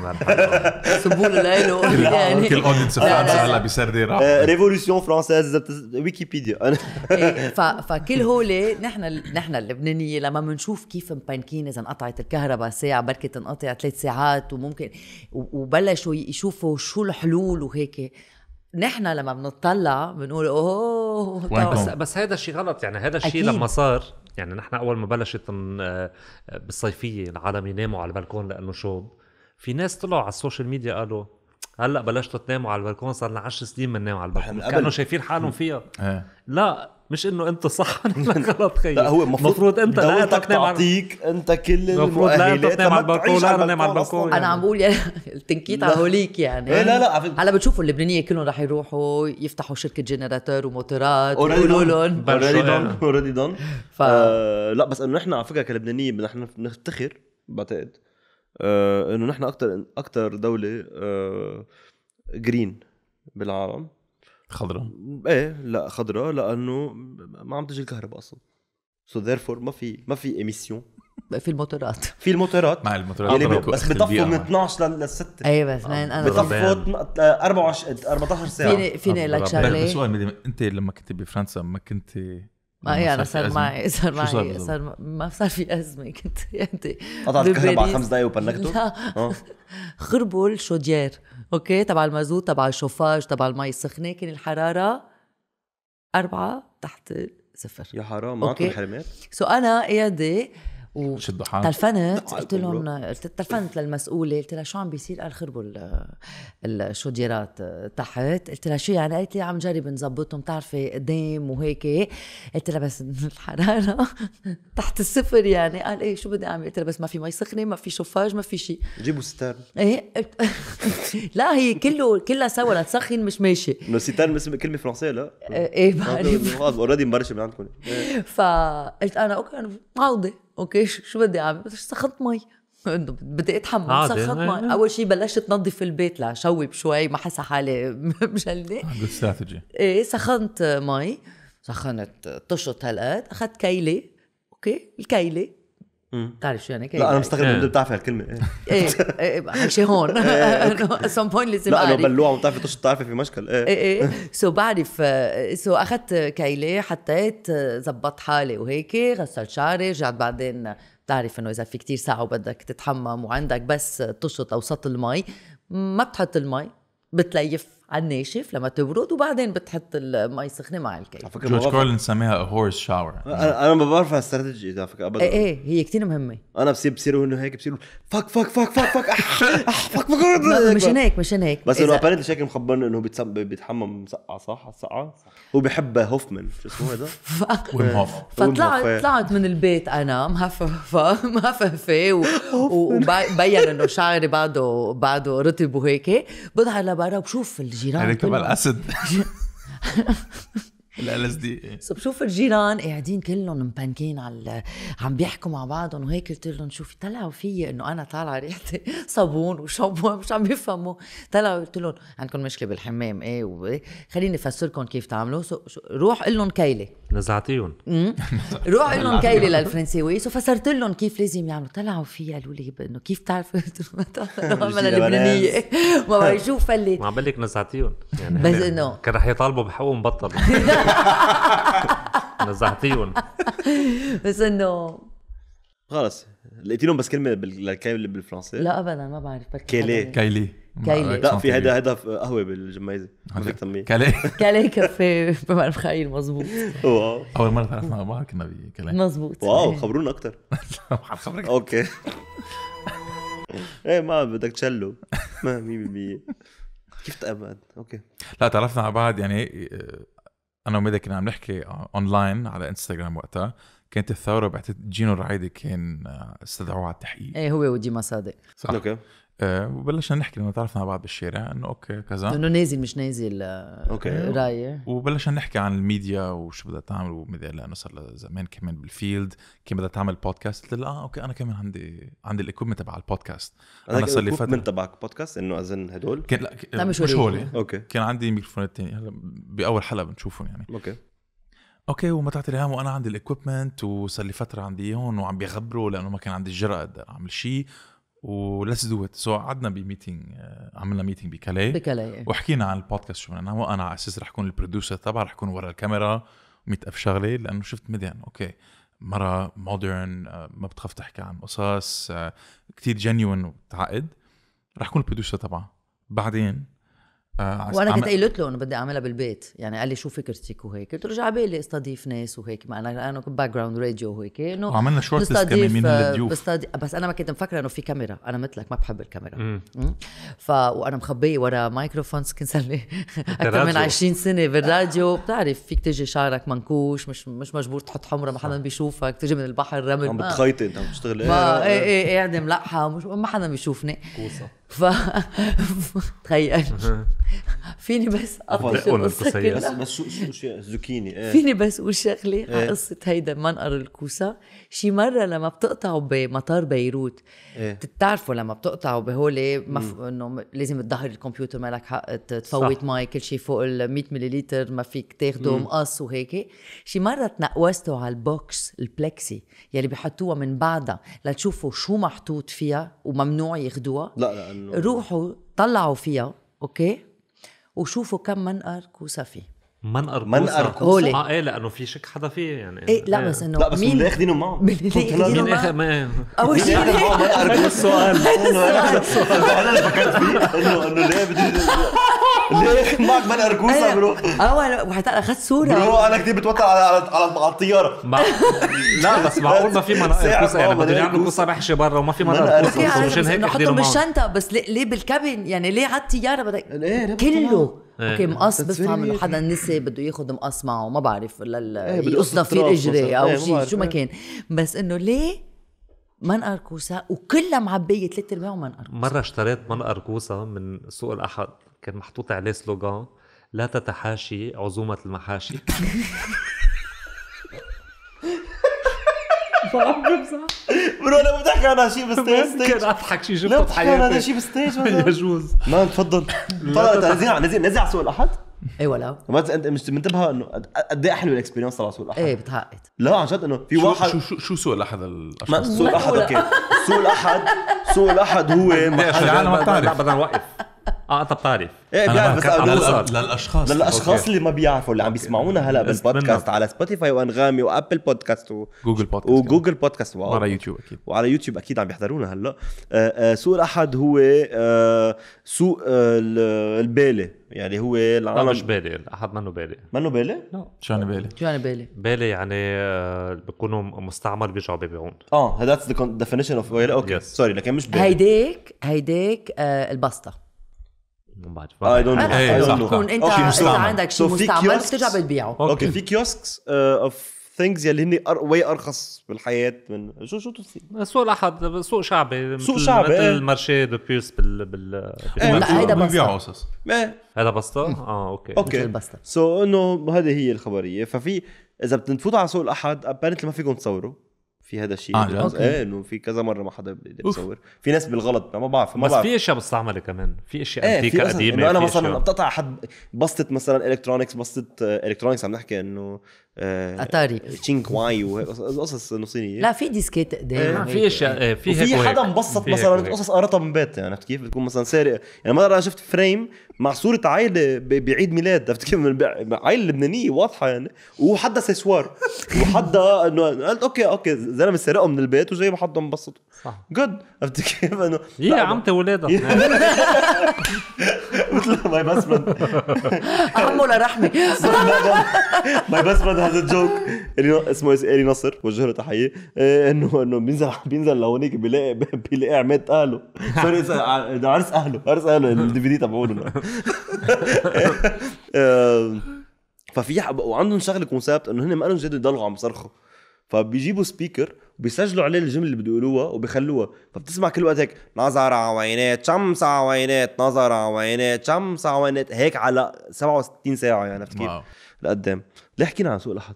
سبوا له لإله يعني كل اودينس فرنسا هلا بيسردي ريفولوسيون فرانسيز ويكيبيديا فكل هول نحن نحن اللبنانية لما بنشوف كيف مبانكين اذا انقطعت الكهرباء ساعة بركي تنقطع ثلاث ساعات وممكن وبلشوا يشوفوا شو الحلول وهيك نحن لما بنطلع بنقول اوه بس بس هذا الشيء غلط يعني هذا الشيء لما صار يعني نحن اول ما بلشت آه، بالصيفيه العالم يناموا على البلكون لانه شوب في ناس طلعوا على السوشيال ميديا قالوا هلا بلشتوا تناموا على البلكون صار لنا 10 سنين بننام على البلكون كانوا شايفين حالهم فيها إيه. لا مش انه انت صح غلط خيي لا هو المفروض انت دولتك تعطيك انت كل المؤهلات تنام على البلكون لا تنام على البلكون انا عم بقول التنكيت على هوليك يعني إيه، لا لا هلا بتشوفوا اللبنانيه كلهم رح يروحوا يفتحوا شركه جنراتور وموتورات ويقولوا لهم اوريدي دون اوريدي دون لا بس انه نحن على فكره كلبنانيه نحن بنفتخر بعتقد آه، انه نحن اكثر اكثر دوله جرين آه، بالعالم خضراء ايه لا خضراء لانه ما عم تجي الكهرباء اصلا سو so ذيرفور ما في ما في ايميسيون في الموتورات في الموتورات مع الموتورات يعني بس بطفوا من 12 لل 6 اي بس مان انا بطفوا 24 14 ساعه فيني فيني لك شغله بس سؤال انت لما كنت بفرنسا ما كنت ما هي انا صار معي صار معي صار ما صار في ازمه كنت يعني قطعت الكهرباء خمس دقائق وبلغته؟ لا آه. خربوا الشوديير اوكي تبع المازوت تبع الشوفاج تبع المي السخنه كان الحراره أربعة تحت صفر يا حرام معكم حرمات سو انا قاعده و... شدوا حالك تلفنت نعم، قلت لهم تلفنت للمسؤوله قلت لها شو عم بيصير قال خربوا الشوديرات تحت قلت لها شو يعني قالت لي عم جرب نظبطهم بتعرفي قدام وهيك قلت لها بس الحراره تحت الصفر يعني قال ايه شو بدي اعمل قلت لها بس ما في مي سخنه ما في شوفاج ما في شيء جيبوا ستار ايه لا هي كله كلها سوا لتسخن مش ماشي انه ستار كلمه فرنسيه لا ايه بعرف اوريدي مبرشه من عندكم فقلت انا اوكي انا اوكي شو بدي اعمل؟ بس سخنت مي انه بدي اتحمل سخنت مي اول شيء بلشت نظف البيت لشوب شوي ما حاسه حالي مجلده استراتيجي ايه سخنت مي سخنت طشت هالقد اخذت كيله اوكي الكيله بتعرف شو يعني كيف لا انا إيه. مستغرب انت إيه. بتعرف هالكلمه ايه ايه, إيه، شيء هون انه سم بوينت لازم لا لو بلوعه وبتعرفي تطش بتعرفي في مشكل ايه ايه سو بعرف سو اخذت كايلي حطيت زبط حالي وهيك غسلت شعري رجعت بعدين بتعرف انه اذا في كتير ساعه وبدك تتحمم وعندك بس تشط او سطل المي ما بتحط المي بتليف على الناشف لما تبرد وبعدين بتحط المي سخنه مع الكيك جورج كارلين سميها هورس شاور انا ما بعرف هالاستراتيجي اذا فكره ابدا ايه, إيه، هي كثير مهمه انا بصير بصير انه هيك بصير فك فك فك فك فك فك فك مش هيك مش هيك بس انه ابارنتلي شكل مخبرني انه بيتحمم مسقعه صح السقعه هو بحب هوفمان شو اسمه هذا؟ فطلعت إيه. طلعت من البيت انا مهففه مهففه وبين انه شعري بعده بعده رطب وهيك بضحك لبرا وبشوف الجيران عليك كمان اسد ال اس دي سو بشوف الجيران قاعدين كلهم مبانكين على عم بيحكوا مع بعضهم وهيك قلت لهم شوفي طلعوا في انه انا طالعه ريحتي صابون وشامبو مش عم بيفهموا طلعوا قلت لهم عندكم مشكله بالحمام ايه خليني افسر لكم كيف تعملوا روح قول لهم كيله نزعتيهم روح قول لهم كيله للفرنساوي سو فسرت لهم كيف لازم يعملوا طلعوا في قالوا لي انه كيف بتعرفوا ما لبنانيه ما بعرف شو فلت ما عم بقول لك نزعتيهم يعني بس انه كان رح يطالبوا بحقهم بطلوا نزحتيهم بس انه خلص لقيتي لهم بس كلمه للكايلي بالفرنسي لا ابدا ما بعرف بركي كيلي كايلي كايلي لا في هيدا هيدا قهوه بالجميزه ما فيك تسميه كالي كالي كافيه بعرف خيل مزبوط واو اول مره تعرفنا على بعض كنا بكالي مظبوط واو خبرونا اكثر اوكي ايه ما بدك تشلو ما 100% كيف تأبد اوكي لا تعرفنا على بعض يعني انا وميدا كنا عم نحكي اونلاين على انستغرام وقتها كانت الثوره بعتت جينو الرعيدي كان آه، استدعوه على التحقيق ايه هو وديما صادق صح اوكي آه، وبلشنا نحكي لما تعرفنا على بعض بالشارع انه اوكي كذا انه نازل مش نازل آه، اوكي رايه وبلشنا نحكي عن الميديا وشو بدها تعمل وميديا لانه صار زمان كمان بالفيلد كيف بدها تعمل بودكاست قلت لها اه اوكي انا كمان عندي عندي الاكوبمنت تبع البودكاست انا صار لي فتره تبعك بودكاست انه اظن هدول كان لا, لا مش, هولي اوكي كان عندي ميكروفونات ثانيه هلا باول حلقه بنشوفهم يعني اوكي اوكي وما تعطي الهام وانا عندي الاكوبمنت وصار لي فتره عندي اياهم وعم بيغبروا لانه ما كان عندي الجرأه اقدر اعمل شيء وليتس دو ات سو قعدنا بميتينغ آه، عملنا ميتينغ بكالي بكالي وحكينا عن البودكاست شو بدنا وانا على اساس رح اكون البروديوسر تبع رح اكون ورا الكاميرا 100000 شغله لانه شفت ميديان اوكي مرة مودرن آه، ما بتخاف تحكي عن قصص آه، كتير جينيون وتعقد رح اكون البروديوسر تبعها بعدين آه وانا كنت قايلت له انه بدي اعملها بالبيت يعني قال لي شو فكرتك وهيك قلت له رجع بالي استضيف ناس وهيك ما انا انا كنت باك جراوند راديو وهيك انه عملنا شورت كمان من آه، الضيوف بستضيف بس انا ما كنت مفكره انه في كاميرا انا مثلك ما بحب الكاميرا ف وانا مخبيه ورا مايكروفونز كنت صار لي اكثر من 20 سنه بالراديو بتعرف فيك تجي شعرك منكوش مش مش مجبور تحط حمره ما حدا بيشوفك تجي من البحر رمل عم آه. بتخيطي انت عم تشتغل آه. ايه ايه ايه قاعده ملقحه ما حدا بيشوفني كوسه ف تخيل فيني بس اطلع بس شو شو الزوكيني إيه. فيني بس اقول شغله إيه. على قصه هيدا منقر الكوسه شي مره لما بتقطعوا بمطار بيروت إيه. بتعرفوا لما بتقطعوا بهول مف... انه لازم تظهر الكمبيوتر ما لك حق تفوت مي كل شيء فوق ال 100 ملليلتر ما فيك تاخده مقص وهيك شي مره تنقوستوا على البوكس البلكسي يلي بحطوها من بعدها لتشوفوا شو محطوط فيها وممنوع ياخدوها لا لا روحوا طلعوا فيها اوكي وشوفوا كم منقر كوسا فيه منقر منقر هولي. اه ايه لانه في شك حدا فيه يعني ايه لا إيه. بس انه لا بس مين اخذينه معه مين اخذينه معه؟ اول شيء منقر كوسا السؤال انا اللي فكرت فيه انه انه ليه بدي ليه معك من ارجوسه أيوة. برو اه وحتى اخذت صوره برو انا كثير بتوتر على على على الطياره لا بس معقول ما في مناقر يعني اه، ارجوسه يعني بدهم يعملوا قصه بحشه برا وما في مناقر ارجوسه يعني مشان هيك حطهم بالشنطه بس ليه بالكابن يعني ليه على الطياره بدك كله إيه. اوكي مقص بفهم انه حدا نسي بده ياخذ مقص معه ما بعرف إيه، يقصنا فيه رجلي او إيه، شيء شو ما كان بس انه ليه منقر كوسه وكلها معبيه ثلاث ارباع منقر مرة اشتريت منقر كوسه من سوق الاحد كان محطوط عليه سلوغان لا تتحاشي عزومة المحاشي بمزح برو انا ما بضحك على شيء بستيج كان اضحك شيء جبت بحياتي لا على شيء بستيج يجوز ما تفضل طلع نزيع على سوق الاحد اي إيوة، ولا ما انت مش منتبه انه قد ايه حلو الاكسبيرينس تبع سوق الاحد ايه بتعقد لا عن جد انه في واحد شو شو شو سوق الاحد سوق الاحد اوكي سوق الاحد سوق الاحد هو العالم ما بتعرف بدنا نوقف اعطى آه، بتعرف ايه بيعرف بس للأشخاص, للاشخاص للاشخاص اللي ما بيعرفوا اللي عم بيسمعونا هلا بالبودكاست على سبوتيفاي وانغامي وابل بودكاست وجوجل بودكاست وجوجل بودكاست وعلى يوتيوب اكيد وعلى يوتيوب اكيد عم بيحضرونا هلا آه، آه، سوق الاحد هو سوق البالي يعني هو العالم مش بالي الاحد منه بالي منه بالي؟ لا شو يعني بالي؟ شو يعني بالي؟ بالي يعني بكونوا مستعمر بيرجعوا بيبيعون اه ذاتس ذا ديفينيشن اوف اوكي سوري لكن مش بالي هيديك هيديك الباستا من بعد اي دونت نو تكون انت اذا عندك شيء مستعمل بترجع بتبيعه اوكي في كيوسكس اوف ثينجز يلي هن واي ارخص بالحياه من شو شو بتصير؟ آه، سوق الاحد سوق شعبي سوق شعبي مثل المارشي دو بيرس بال إيه، بال لا هيدا بسطه قصص هيدا بسطه؟ اه اوكي اوكي سو انه هذه هي الخبريه ففي اذا بتفوتوا على سوق الاحد ابارنتلي ما فيكم تصوروا في هذا الشيء اه ايه انه في كذا مره ما حدا بيصور في ناس بالغلط ما بعرف ما بس بعرف. في اشياء مستعمله كمان في اشياء ايه انتيكه قديمه انا مثلا بتقطع حد بسطه مثلا الكترونكس بسطه الكترونكس عم نحكي انه آه، اتاري تشينج واي قصص صينيه لا في ديسكيت قدام إيه، في اشياء إيه، في هيك في حدا مبسط مثلا قصص قريتها من بيت يعني عرفت كيف بتكون مثلا سارق يعني مره انا شفت فريم مع صوره عائله بعيد ميلاد عرفت كيف عائله لبنانيه واضحه يعني وحدا سيسوار وحدا انه قلت اوكي اوكي زلمه سرقه من البيت وجاي حدا مبسط صح جود عرفت كيف انه يا عمتي ولادها مثل ماي بس فريند عمو لرحمي ماي بس فريند هذا الجوك اسمه الي نصر وجه له تحيه إيه، انه انه بينزل بينزل لهونيك بيلاقي بيلاقي عماد اهله سوري عرس اهله عرس اهله الدي في دي تبعونه إيه، ففي وعندهم شغله كونسبت انه هن ما لهم جد يضلوا عم يصرخوا فبيجيبوا سبيكر وبيسجلوا عليه الجمله اللي بده يقولوها وبيخلوها فبتسمع كل وقت هيك نظر عوينات شمس عوينات نظر عوينات شمس عوينات هيك على 67 ساعه يعني عرفت كيف؟ لقدام ليه حكينا عن سوق الاحد؟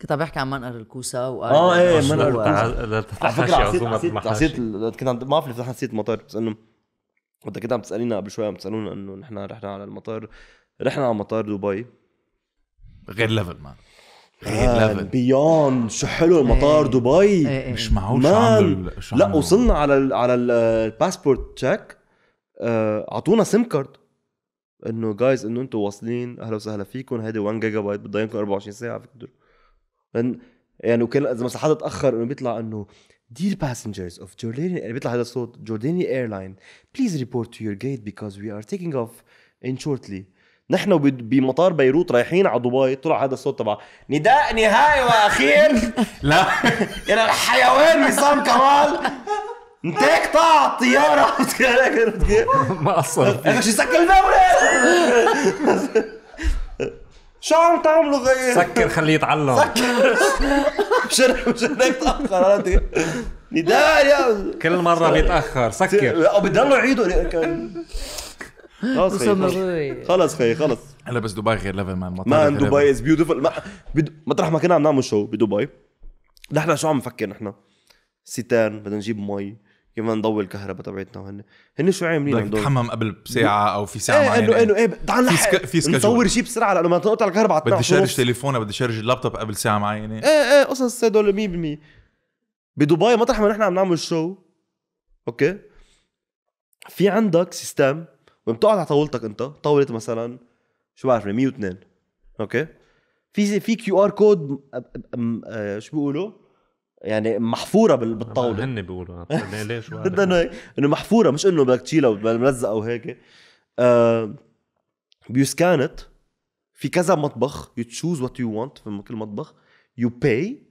كنت عم بحكي عن منقر الكوسا وقال اه ايه منقر الكوسا على فكرة كنت عم ما بعرف فتحنا نسيت المطار بس انه وقت كنت عم تسالينا قبل شوي عم تسالونا انه نحن رحنا على المطار رحنا على مطار دبي غير ليفل مان غير ليفل بيون شو حلو إيه. المطار ايه دبي ايه ايه مش معقول شو عملوا لا وصلنا على الـ على الباسبورت تشيك آه، اعطونا سيم كارد انه جايز انه انتم واصلين اهلا وسهلا فيكم هيدي 1 جيجا بايت بتضيع لكم 24 ساعه فيك يعني وكان اذا مثلا حدا تاخر انه بيطلع انه Dear passengers of Jordanian يعني بيطلع هذا الصوت Jordanian airline please report to your gate because we are taking off in shortly نحن بمطار بيروت رايحين على دبي طلع هذا الصوت تبع نداء نهائي واخير لا الى يعني الحيوان وسام كمال انتهك قطع الطياره ما اصلا انا شو سكر الدوله شو عم تعملوا غير سكر خليه يتعلم سكر مشان مشان هيك تاخر نداء يا كل مره بيتاخر سكر بضلوا يعيدوا خلص خي خلص خي خلص هلا بس دبي غير ليفل مان ما دبي از بيوتيفول مطرح ما كنا عم نعمل شو بدبي نحن شو عم نفكر نحن ستان بدنا نجيب مي كمان نضوي الكهرباء تبعتنا وهن هن شو عاملين بدك تتحمم قبل بساعه او في ساعه ايه معينه انه انه ايه تعال نحكي في, سك... في سكجول نصور شيء بسرعه لانه ما تنقطع الكهرباء بدي شارج تليفونها بدي شارج اللابتوب قبل ساعه معينه ايه ايه قصص هدول 100% بدبي مطرح ما نحن عم نعمل شو اوكي في عندك سيستم وين بتقعد على طاولتك انت طاوله مثلا شو بعرف 102 اوكي في في كيو ار كود شو بيقولوا يعني محفوره بالطاوله آه، هن بيقولوا آه، طيب، ليش بدنا هيك انه محفوره مش انه بدك تشيلها ملزقه وهيك آه ات في كذا مطبخ يو تشوز وات يو وانت في كل مطبخ يو باي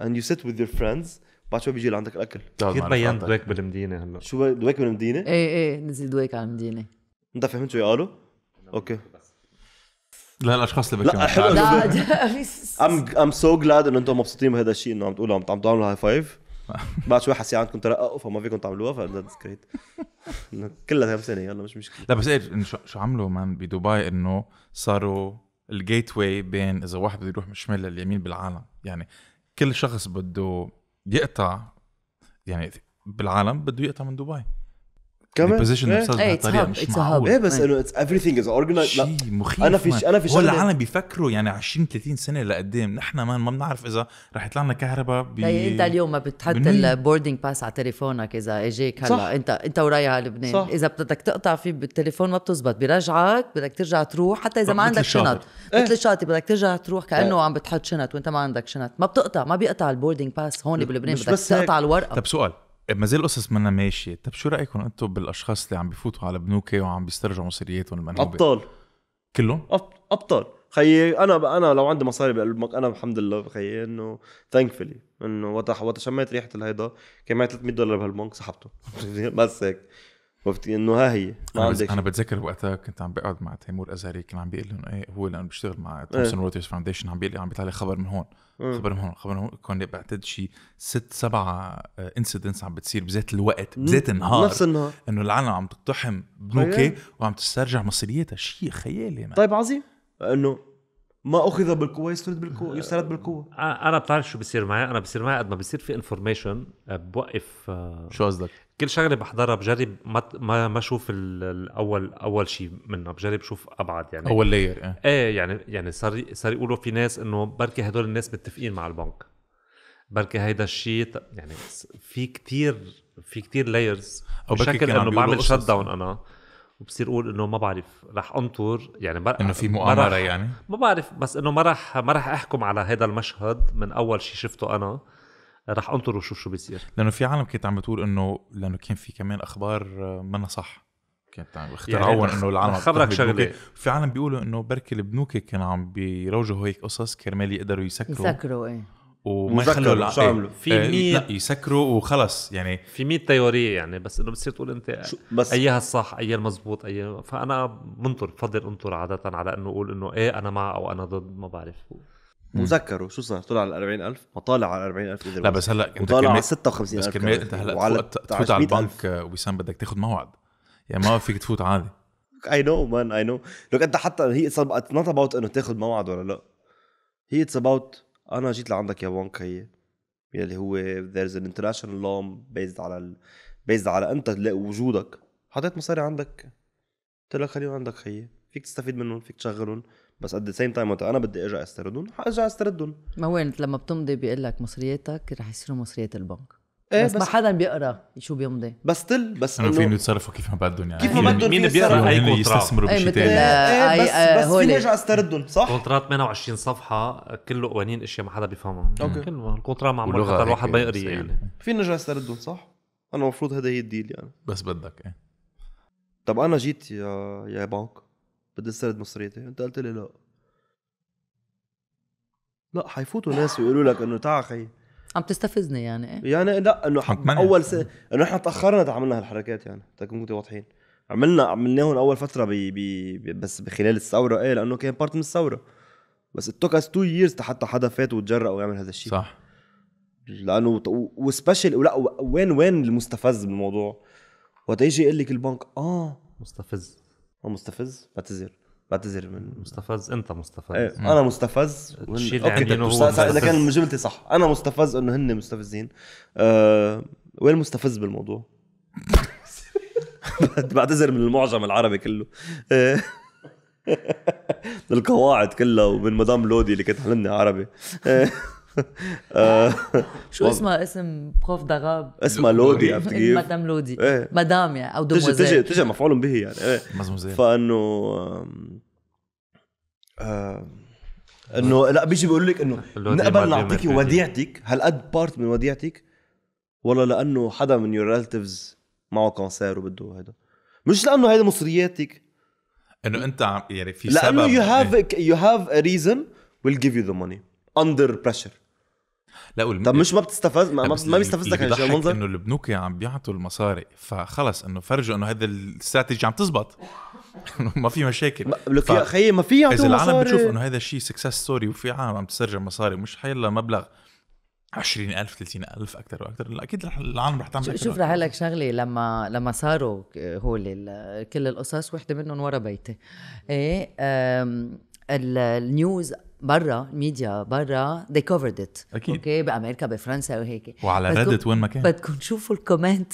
اند يو سيت وذ يور فريندز بعد شوي بيجي لعندك الاكل كثير بين دويك بالمدينه هلا شو دويك بالمدينه؟ ايه ايه نزل دويك على المدينه انت فهمت شو قالوا؟ اوكي لا الاشخاص اللي لا حلو ام ام سو جلاد انه انتم مبسوطين بهذا الشيء انه عم تقولوا عم تعملوا هاي فايف بعد شوي حسي عندكم ترققوا أه، فما فيكم تعملوها فذاتس جريت كلها كم سنه يلا مش مشكله لا بس ايه شو عملوا مان بدبي انه صاروا الجيت واي بين اذا واحد بده يروح من الشمال لليمين بالعالم يعني كل شخص بده يقطع يعني بالعالم بده يقطع من دبي كمان البوزيشن نفسها إيه، بهالطريقه مش ايه بس إيه. انه اتس ايفري ثينج از اورجنايز لا مخيف انا في انا في شغله العالم بيفكروا يعني 20 30 سنه لقدام نحن ما بنعرف اذا رح يطلع لنا كهرباء ب إيه، انت اليوم ما بتحط البوردنج باس على تليفونك اذا اجاك هلا انت انت ورايح على لبنان اذا بدك تقطع فيه بالتليفون ما بتزبط برجعك بدك ترجع تروح حتى اذا ما عندك شنط مثل الشاطئ بدك ترجع تروح كانه عم بتحط شنط وانت ما عندك شنط ما بتقطع ما بيقطع البوردنج باس هون بلبنان بدك تقطع الورقه طب سؤال ما زال القصص منا ماشيه طب شو رايكم انتم بالاشخاص اللي عم بفوتوا على بنوكي وعم بيسترجعوا مصرياتهم المنوبه ابطال كلهم ابطال خيي انا انا لو عندي مصاري بقلبك انا الحمد لله خيي انه ثانكفلي انه وقت شميت ريحه الهيدا كان معي 300 دولار بهالبنك سحبته بس هيك عرفتي انه ها هي ما أنا, بز... انا بتذكر وقتها كنت عم بقعد مع تيمور ازهري كان عم بيقول لهم ايه هو لانه بيشتغل مع تومسون روترز فاونديشن عم بيقول عم بيطلع لي خبر من هون إيه. خبر من هون خبر من هون كان بعتقد شيء ست سبع انسيدنتس آه، عم بتصير بذات الوقت بذات النهار نفس النهار انه العالم عم تقتحم بنوكي وعم تسترجع مصيريتها شيء خيالي ما. طيب عظيم انه ما اخذ بالقوه يسترد بالقوه يسترد بالقوه انا بتعرف شو بصير معي انا بصير معي قد ما بصير في انفورميشن آه، بوقف آه، شو قصدك كل شغله بحضرها بجرب ما ما ما اشوف الاول اول شيء منها بجرب شوف ابعد يعني اول لاير آه. ايه يعني يعني صار صار يقولوا في ناس انه بركي هدول الناس متفقين مع البنك بركي هيدا الشيء يعني في كتير في كتير لايرز بشكل انه بعمل شت داون انا وبصير اقول انه ما بعرف رح انطر يعني بر... انه في مؤامره يعني ما بعرف بس انه ما رح ما رح احكم على هذا المشهد من اول شيء شفته انا رح انطر وشوف شو بيصير لانه في عالم كانت عم بتقول انه لانه كان في كمان اخبار آه، منا صح كانت عم اخترعوا يعني انه العالم خبرك شغله في عالم بيقولوا انه بركي البنوك كانوا عم بيروجوا هيك قصص كرمال يقدروا يسكروا يسكروا ايه وما يخلوا شو عملوا إيه، في 100 لا يسكروا وخلص يعني في 100 تيوريه يعني بس انه بتصير تقول انت بس ايها الصح ايها المزبوط ايها فانا بنطر بفضل انطر عاده على انه اقول انه ايه انا مع او انا ضد ما بعرف وذكروا شو صار طلع على 40000 ما طالع على 40000 لا بس هلا انت طالع على 56000 بس كمية انت هلا تفوت على البنك وسام بدك تاخذ موعد يعني ما فيك تفوت عادي اي نو مان اي نو لوك انت حتى هي اتس نوت اباوت انه تاخذ موعد ولا لا هي اتس اباوت انا جيت لعندك يا بنك هي يلي هو ذيرز ان انترناشونال لوم بيزد على ال... بيزد على انت وجودك حطيت مصاري عندك قلت لك خليهم عندك خيي فيك تستفيد منهم فيك تشغلهم بس قد سيم تايم انا بدي ارجع استردهم حارجع استردهم ما وين لما بتمضي بيقول لك مصرياتك رح يصيروا مصريات البنك ايه بس, بس ما حدا بيقرا شو بيمضي بس تل بس انه فيهم يتصرفوا كيف ما بدهم يعني كيف ما بدهم مين بيقرا اي يستثمروا بشيء ثاني ايه, إيه، آه، بس آه، بس فيني ارجع استردهم صح كونترات 28 صفحه كله قوانين اشياء ما حدا بيفهمها اوكي كله الكونترات معمول حتى الواحد بيقرا يعني فيني ارجع استردهم صح انا المفروض هذا هي الديل يعني بس بدك ايه طب انا جيت يا يا بنك بدي استرد مصريتي انت قلت لي لا لا حيفوتوا ناس ويقولوا لك انه تعا خي عم تستفزني يعني إيه؟ يعني لا انه اول س... انه احنا تاخرنا عملنا هالحركات يعني تكونوا واضحين عملنا عملناهم اول فتره ب... ب... بس بخلال الثوره ايه لانه كان بارت من الثوره بس ات توك اس تو ييرز حتى حدا فات وتجرأ ويعمل هذا الشيء صح لانه وسبيشال ولا وين وين المستفز بالموضوع وقت يجي يقول لك البنك اه مستفز مستفز بعتذر بعتذر من مستفز انت مستفز ايه انا مستفز وهن... اوكي اذا كان جملتي صح انا مستفز انه هن مستفزين أه... وين المستفز بالموضوع؟ بعتذر من المعجم العربي كله القواعد كلها ومن مدام لودي اللي كانت حلمني عربي آه، شو اسمها اسم بروف دغاب اسمها لودي عرفت كيف؟ مدام لودي إيه. مدام يعني او تجي تجي تجي مفعول به يعني ايه مزموزيل فانه آه، انه لا بيجي بيقول لك انه نقبل نعطيك وديعتك هالقد بارت من وديعتك والله لانه حدا من يور ريلاتيفز معه كونسير وبده هيدا مش لانه هيدا مصرياتك انه انت يعني في لانه سبب لانه يو هاف يو هاف ا ريزن ويل جيف يو ذا ماني اندر بريشر لا والم... طب مش ما بتستفز ما, ما بيستفزك هالشيء المنظر انه البنوك عم بيعطوا المصاري فخلص انه فرجوا انه هذا الاستراتيجي عم تزبط ما في مشاكل لك ف... يا خيي ما في يعطوا اذا العالم بتشوف انه هذا الشيء سكسس ستوري وفي عالم عم تسترجع مصاري مش حيلا مبلغ 20000 30000 اكثر واكثر لا اكيد العالم رح تعمل شوف رح لك شغله لما لما صاروا هو كل القصص وحده منهم ورا بيتي ايه النيوز برا ميديا برا they covered it اكيد اوكي بامريكا بفرنسا وهيك وعلى ردت وين ما كان بدكم تشوفوا الكومنت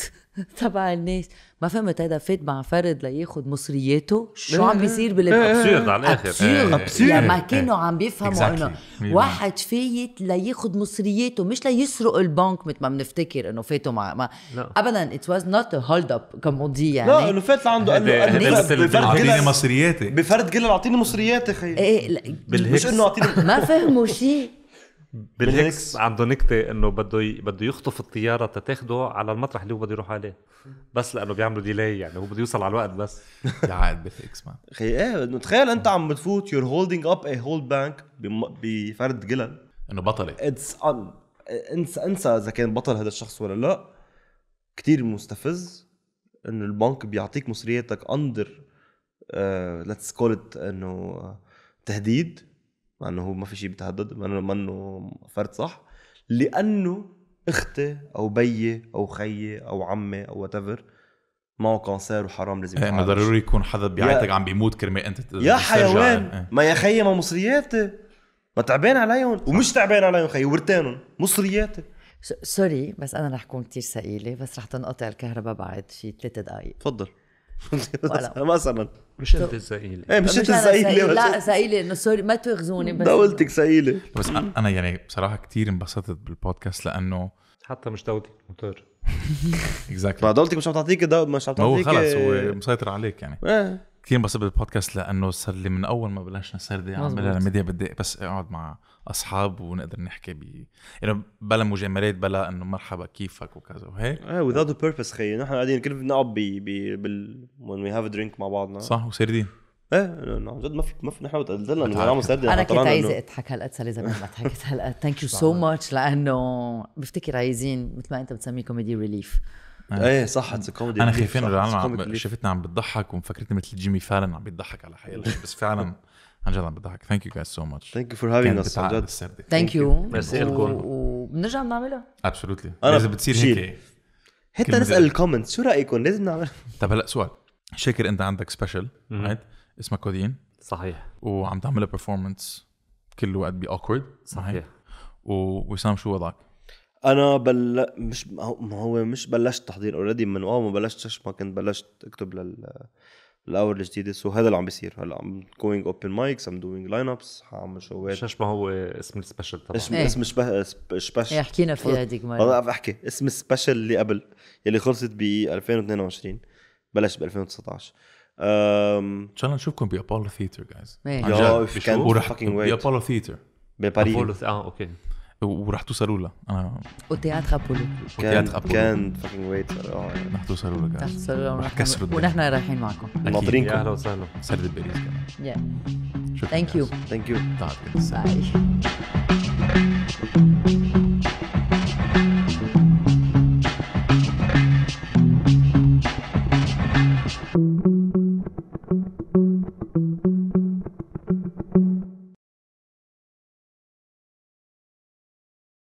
تبع الناس ما فهمت هذا فات مع فرد لياخذ مصرياته شو عم بيصير باللبنان إيه، إيه. ابسورد على الاخر ابسورد إيه، لما كانوا عم بيفهموا انه واحد فايت لياخذ مصرياته مش ليسرق البنك مثل ما بنفتكر انه فاتوا مع ما ابدا ات واز نوت هولد اب كم يعني لا انه فات لعنده قال له اعطيني مصرياتي بفرد قال له اعطيني مصرياتي خيي ايه مش انه اعطيني ما فهموا شيء بالعكس عنده نكته انه بده ي... بده يخطف الطياره تتاخده على المطرح اللي هو بده يروح عليه بس لانه بيعملوا ديلاي يعني هو بده يوصل على الوقت بس عاد بالعكس مان خي ايه تخيل انت عم بتفوت يور هولدينج اب ا هولد بانك بفرد جلن انه بطله اتس ان انسى انسى اذا كان بطل هذا الشخص ولا لا كتير مستفز انه البنك بيعطيك مصرياتك اندر ليتس كول ات انه تهديد مع انه هو ما في شيء بتهدد ما انه منه فرد صح لانه اختي او بيي او خيي او عمي او وات ايفر معه كانسير وحرام لازم ايه ما ضروري يكون حدا بيعيطك عم بيموت كرمال انت يا حيوان ايه. ما يا خيي ما مصرياتي ما تعبان عليهم ومش تعبان عليهم خيي ورتانهم مصرياتي سوري بس انا رح اكون كثير ثقيله بس رح تنقطع الكهرباء بعد شي ثلاث دقائق تفضل مثلا مش انت الزقيله ايه مش انت الزقيله لا زقيله انه سوري ما تاخذوني بس دولتك زقيله بس انا يعني بصراحه كثير انبسطت بالبودكاست لانه حتى مش دولتك مطر اكزاكتلي ما دولتك مش عم تعطيك مش عم تعطيك هو خلص هو آه، مسيطر عليك يعني إيه. كثير انبسطت بالبودكاست لانه صار لي من اول ما بلشنا سردي بدي الميديا بدي بس اقعد مع اصحاب ونقدر نحكي ب يعني بلا مجاملات بلا انه مرحبا كيفك وكذا وهيك ايه وذات ذا بيربس خيي نحن قاعدين كلنا بنقعد ب بال وين وي هاف درينك مع بعضنا صح وسردين ايه عن نعم، جد ما في ما في نحن بتقدرنا انه عم سردين انا كنت عايزه اضحك هالقد صار لي زمان ما ضحكت هالقد ثانك يو سو ماتش لانه بفتكر عايزين مثل ما انت بتسميه كوميدي ريليف آه. ايه صح اتس كوميدي انا خايفين شفتنا عم بتضحك ومفكرتني مثل جيمي فالن عم بيضحك على حياتي بس فعلا عن جد عم بضحك ثانك يو جايز سو ماتش ثانك يو فور هافينج اس عن جد ثانك يو ميرسي لكم وبنرجع بنعملها ابسولوتلي لازم بتصير هيك حتى نسال الكومنت شو رايكم لازم نعمل طب هلا سؤال شاكر انت عندك سبيشل رايت اسمها كودين صحيح وعم تعملها بيرفورمانس كل الوقت باوكورد صحيح ووسام شو وضعك؟ انا بل مش ما هو مش بلشت تحضير اوريدي من اول ما بلشت ما كنت بلشت اكتب لل الاور الجديده سو هذا اللي عم بيصير هلا عم جوينج اوبن مايكس ام دوينج لاين ابس حاعمل شوات شو اسمه هو اسم السبيشل تبعه اسم إيه. اسم شبه سبيشل إيه، حكينا فيها هذيك مره هلا احكي اسم السبيشل اللي قبل يلي خلصت ب 2022 بلش ب 2019 ان شاء الله نشوفكم بابولو ثيتر جايز يا كان فاكينج بابولو ثيتر بباريس اه اوكي وراح توصلوا لها انا وتياتر ابولو كان ابولو كان فاكينج ويت رح توصلوا لها رح توصلوا رح كسروا ونحن رايحين معكم ناطرينكم اهلا وسهلا سرد باريس كمان شكرا ثانك يو ثانك يو باي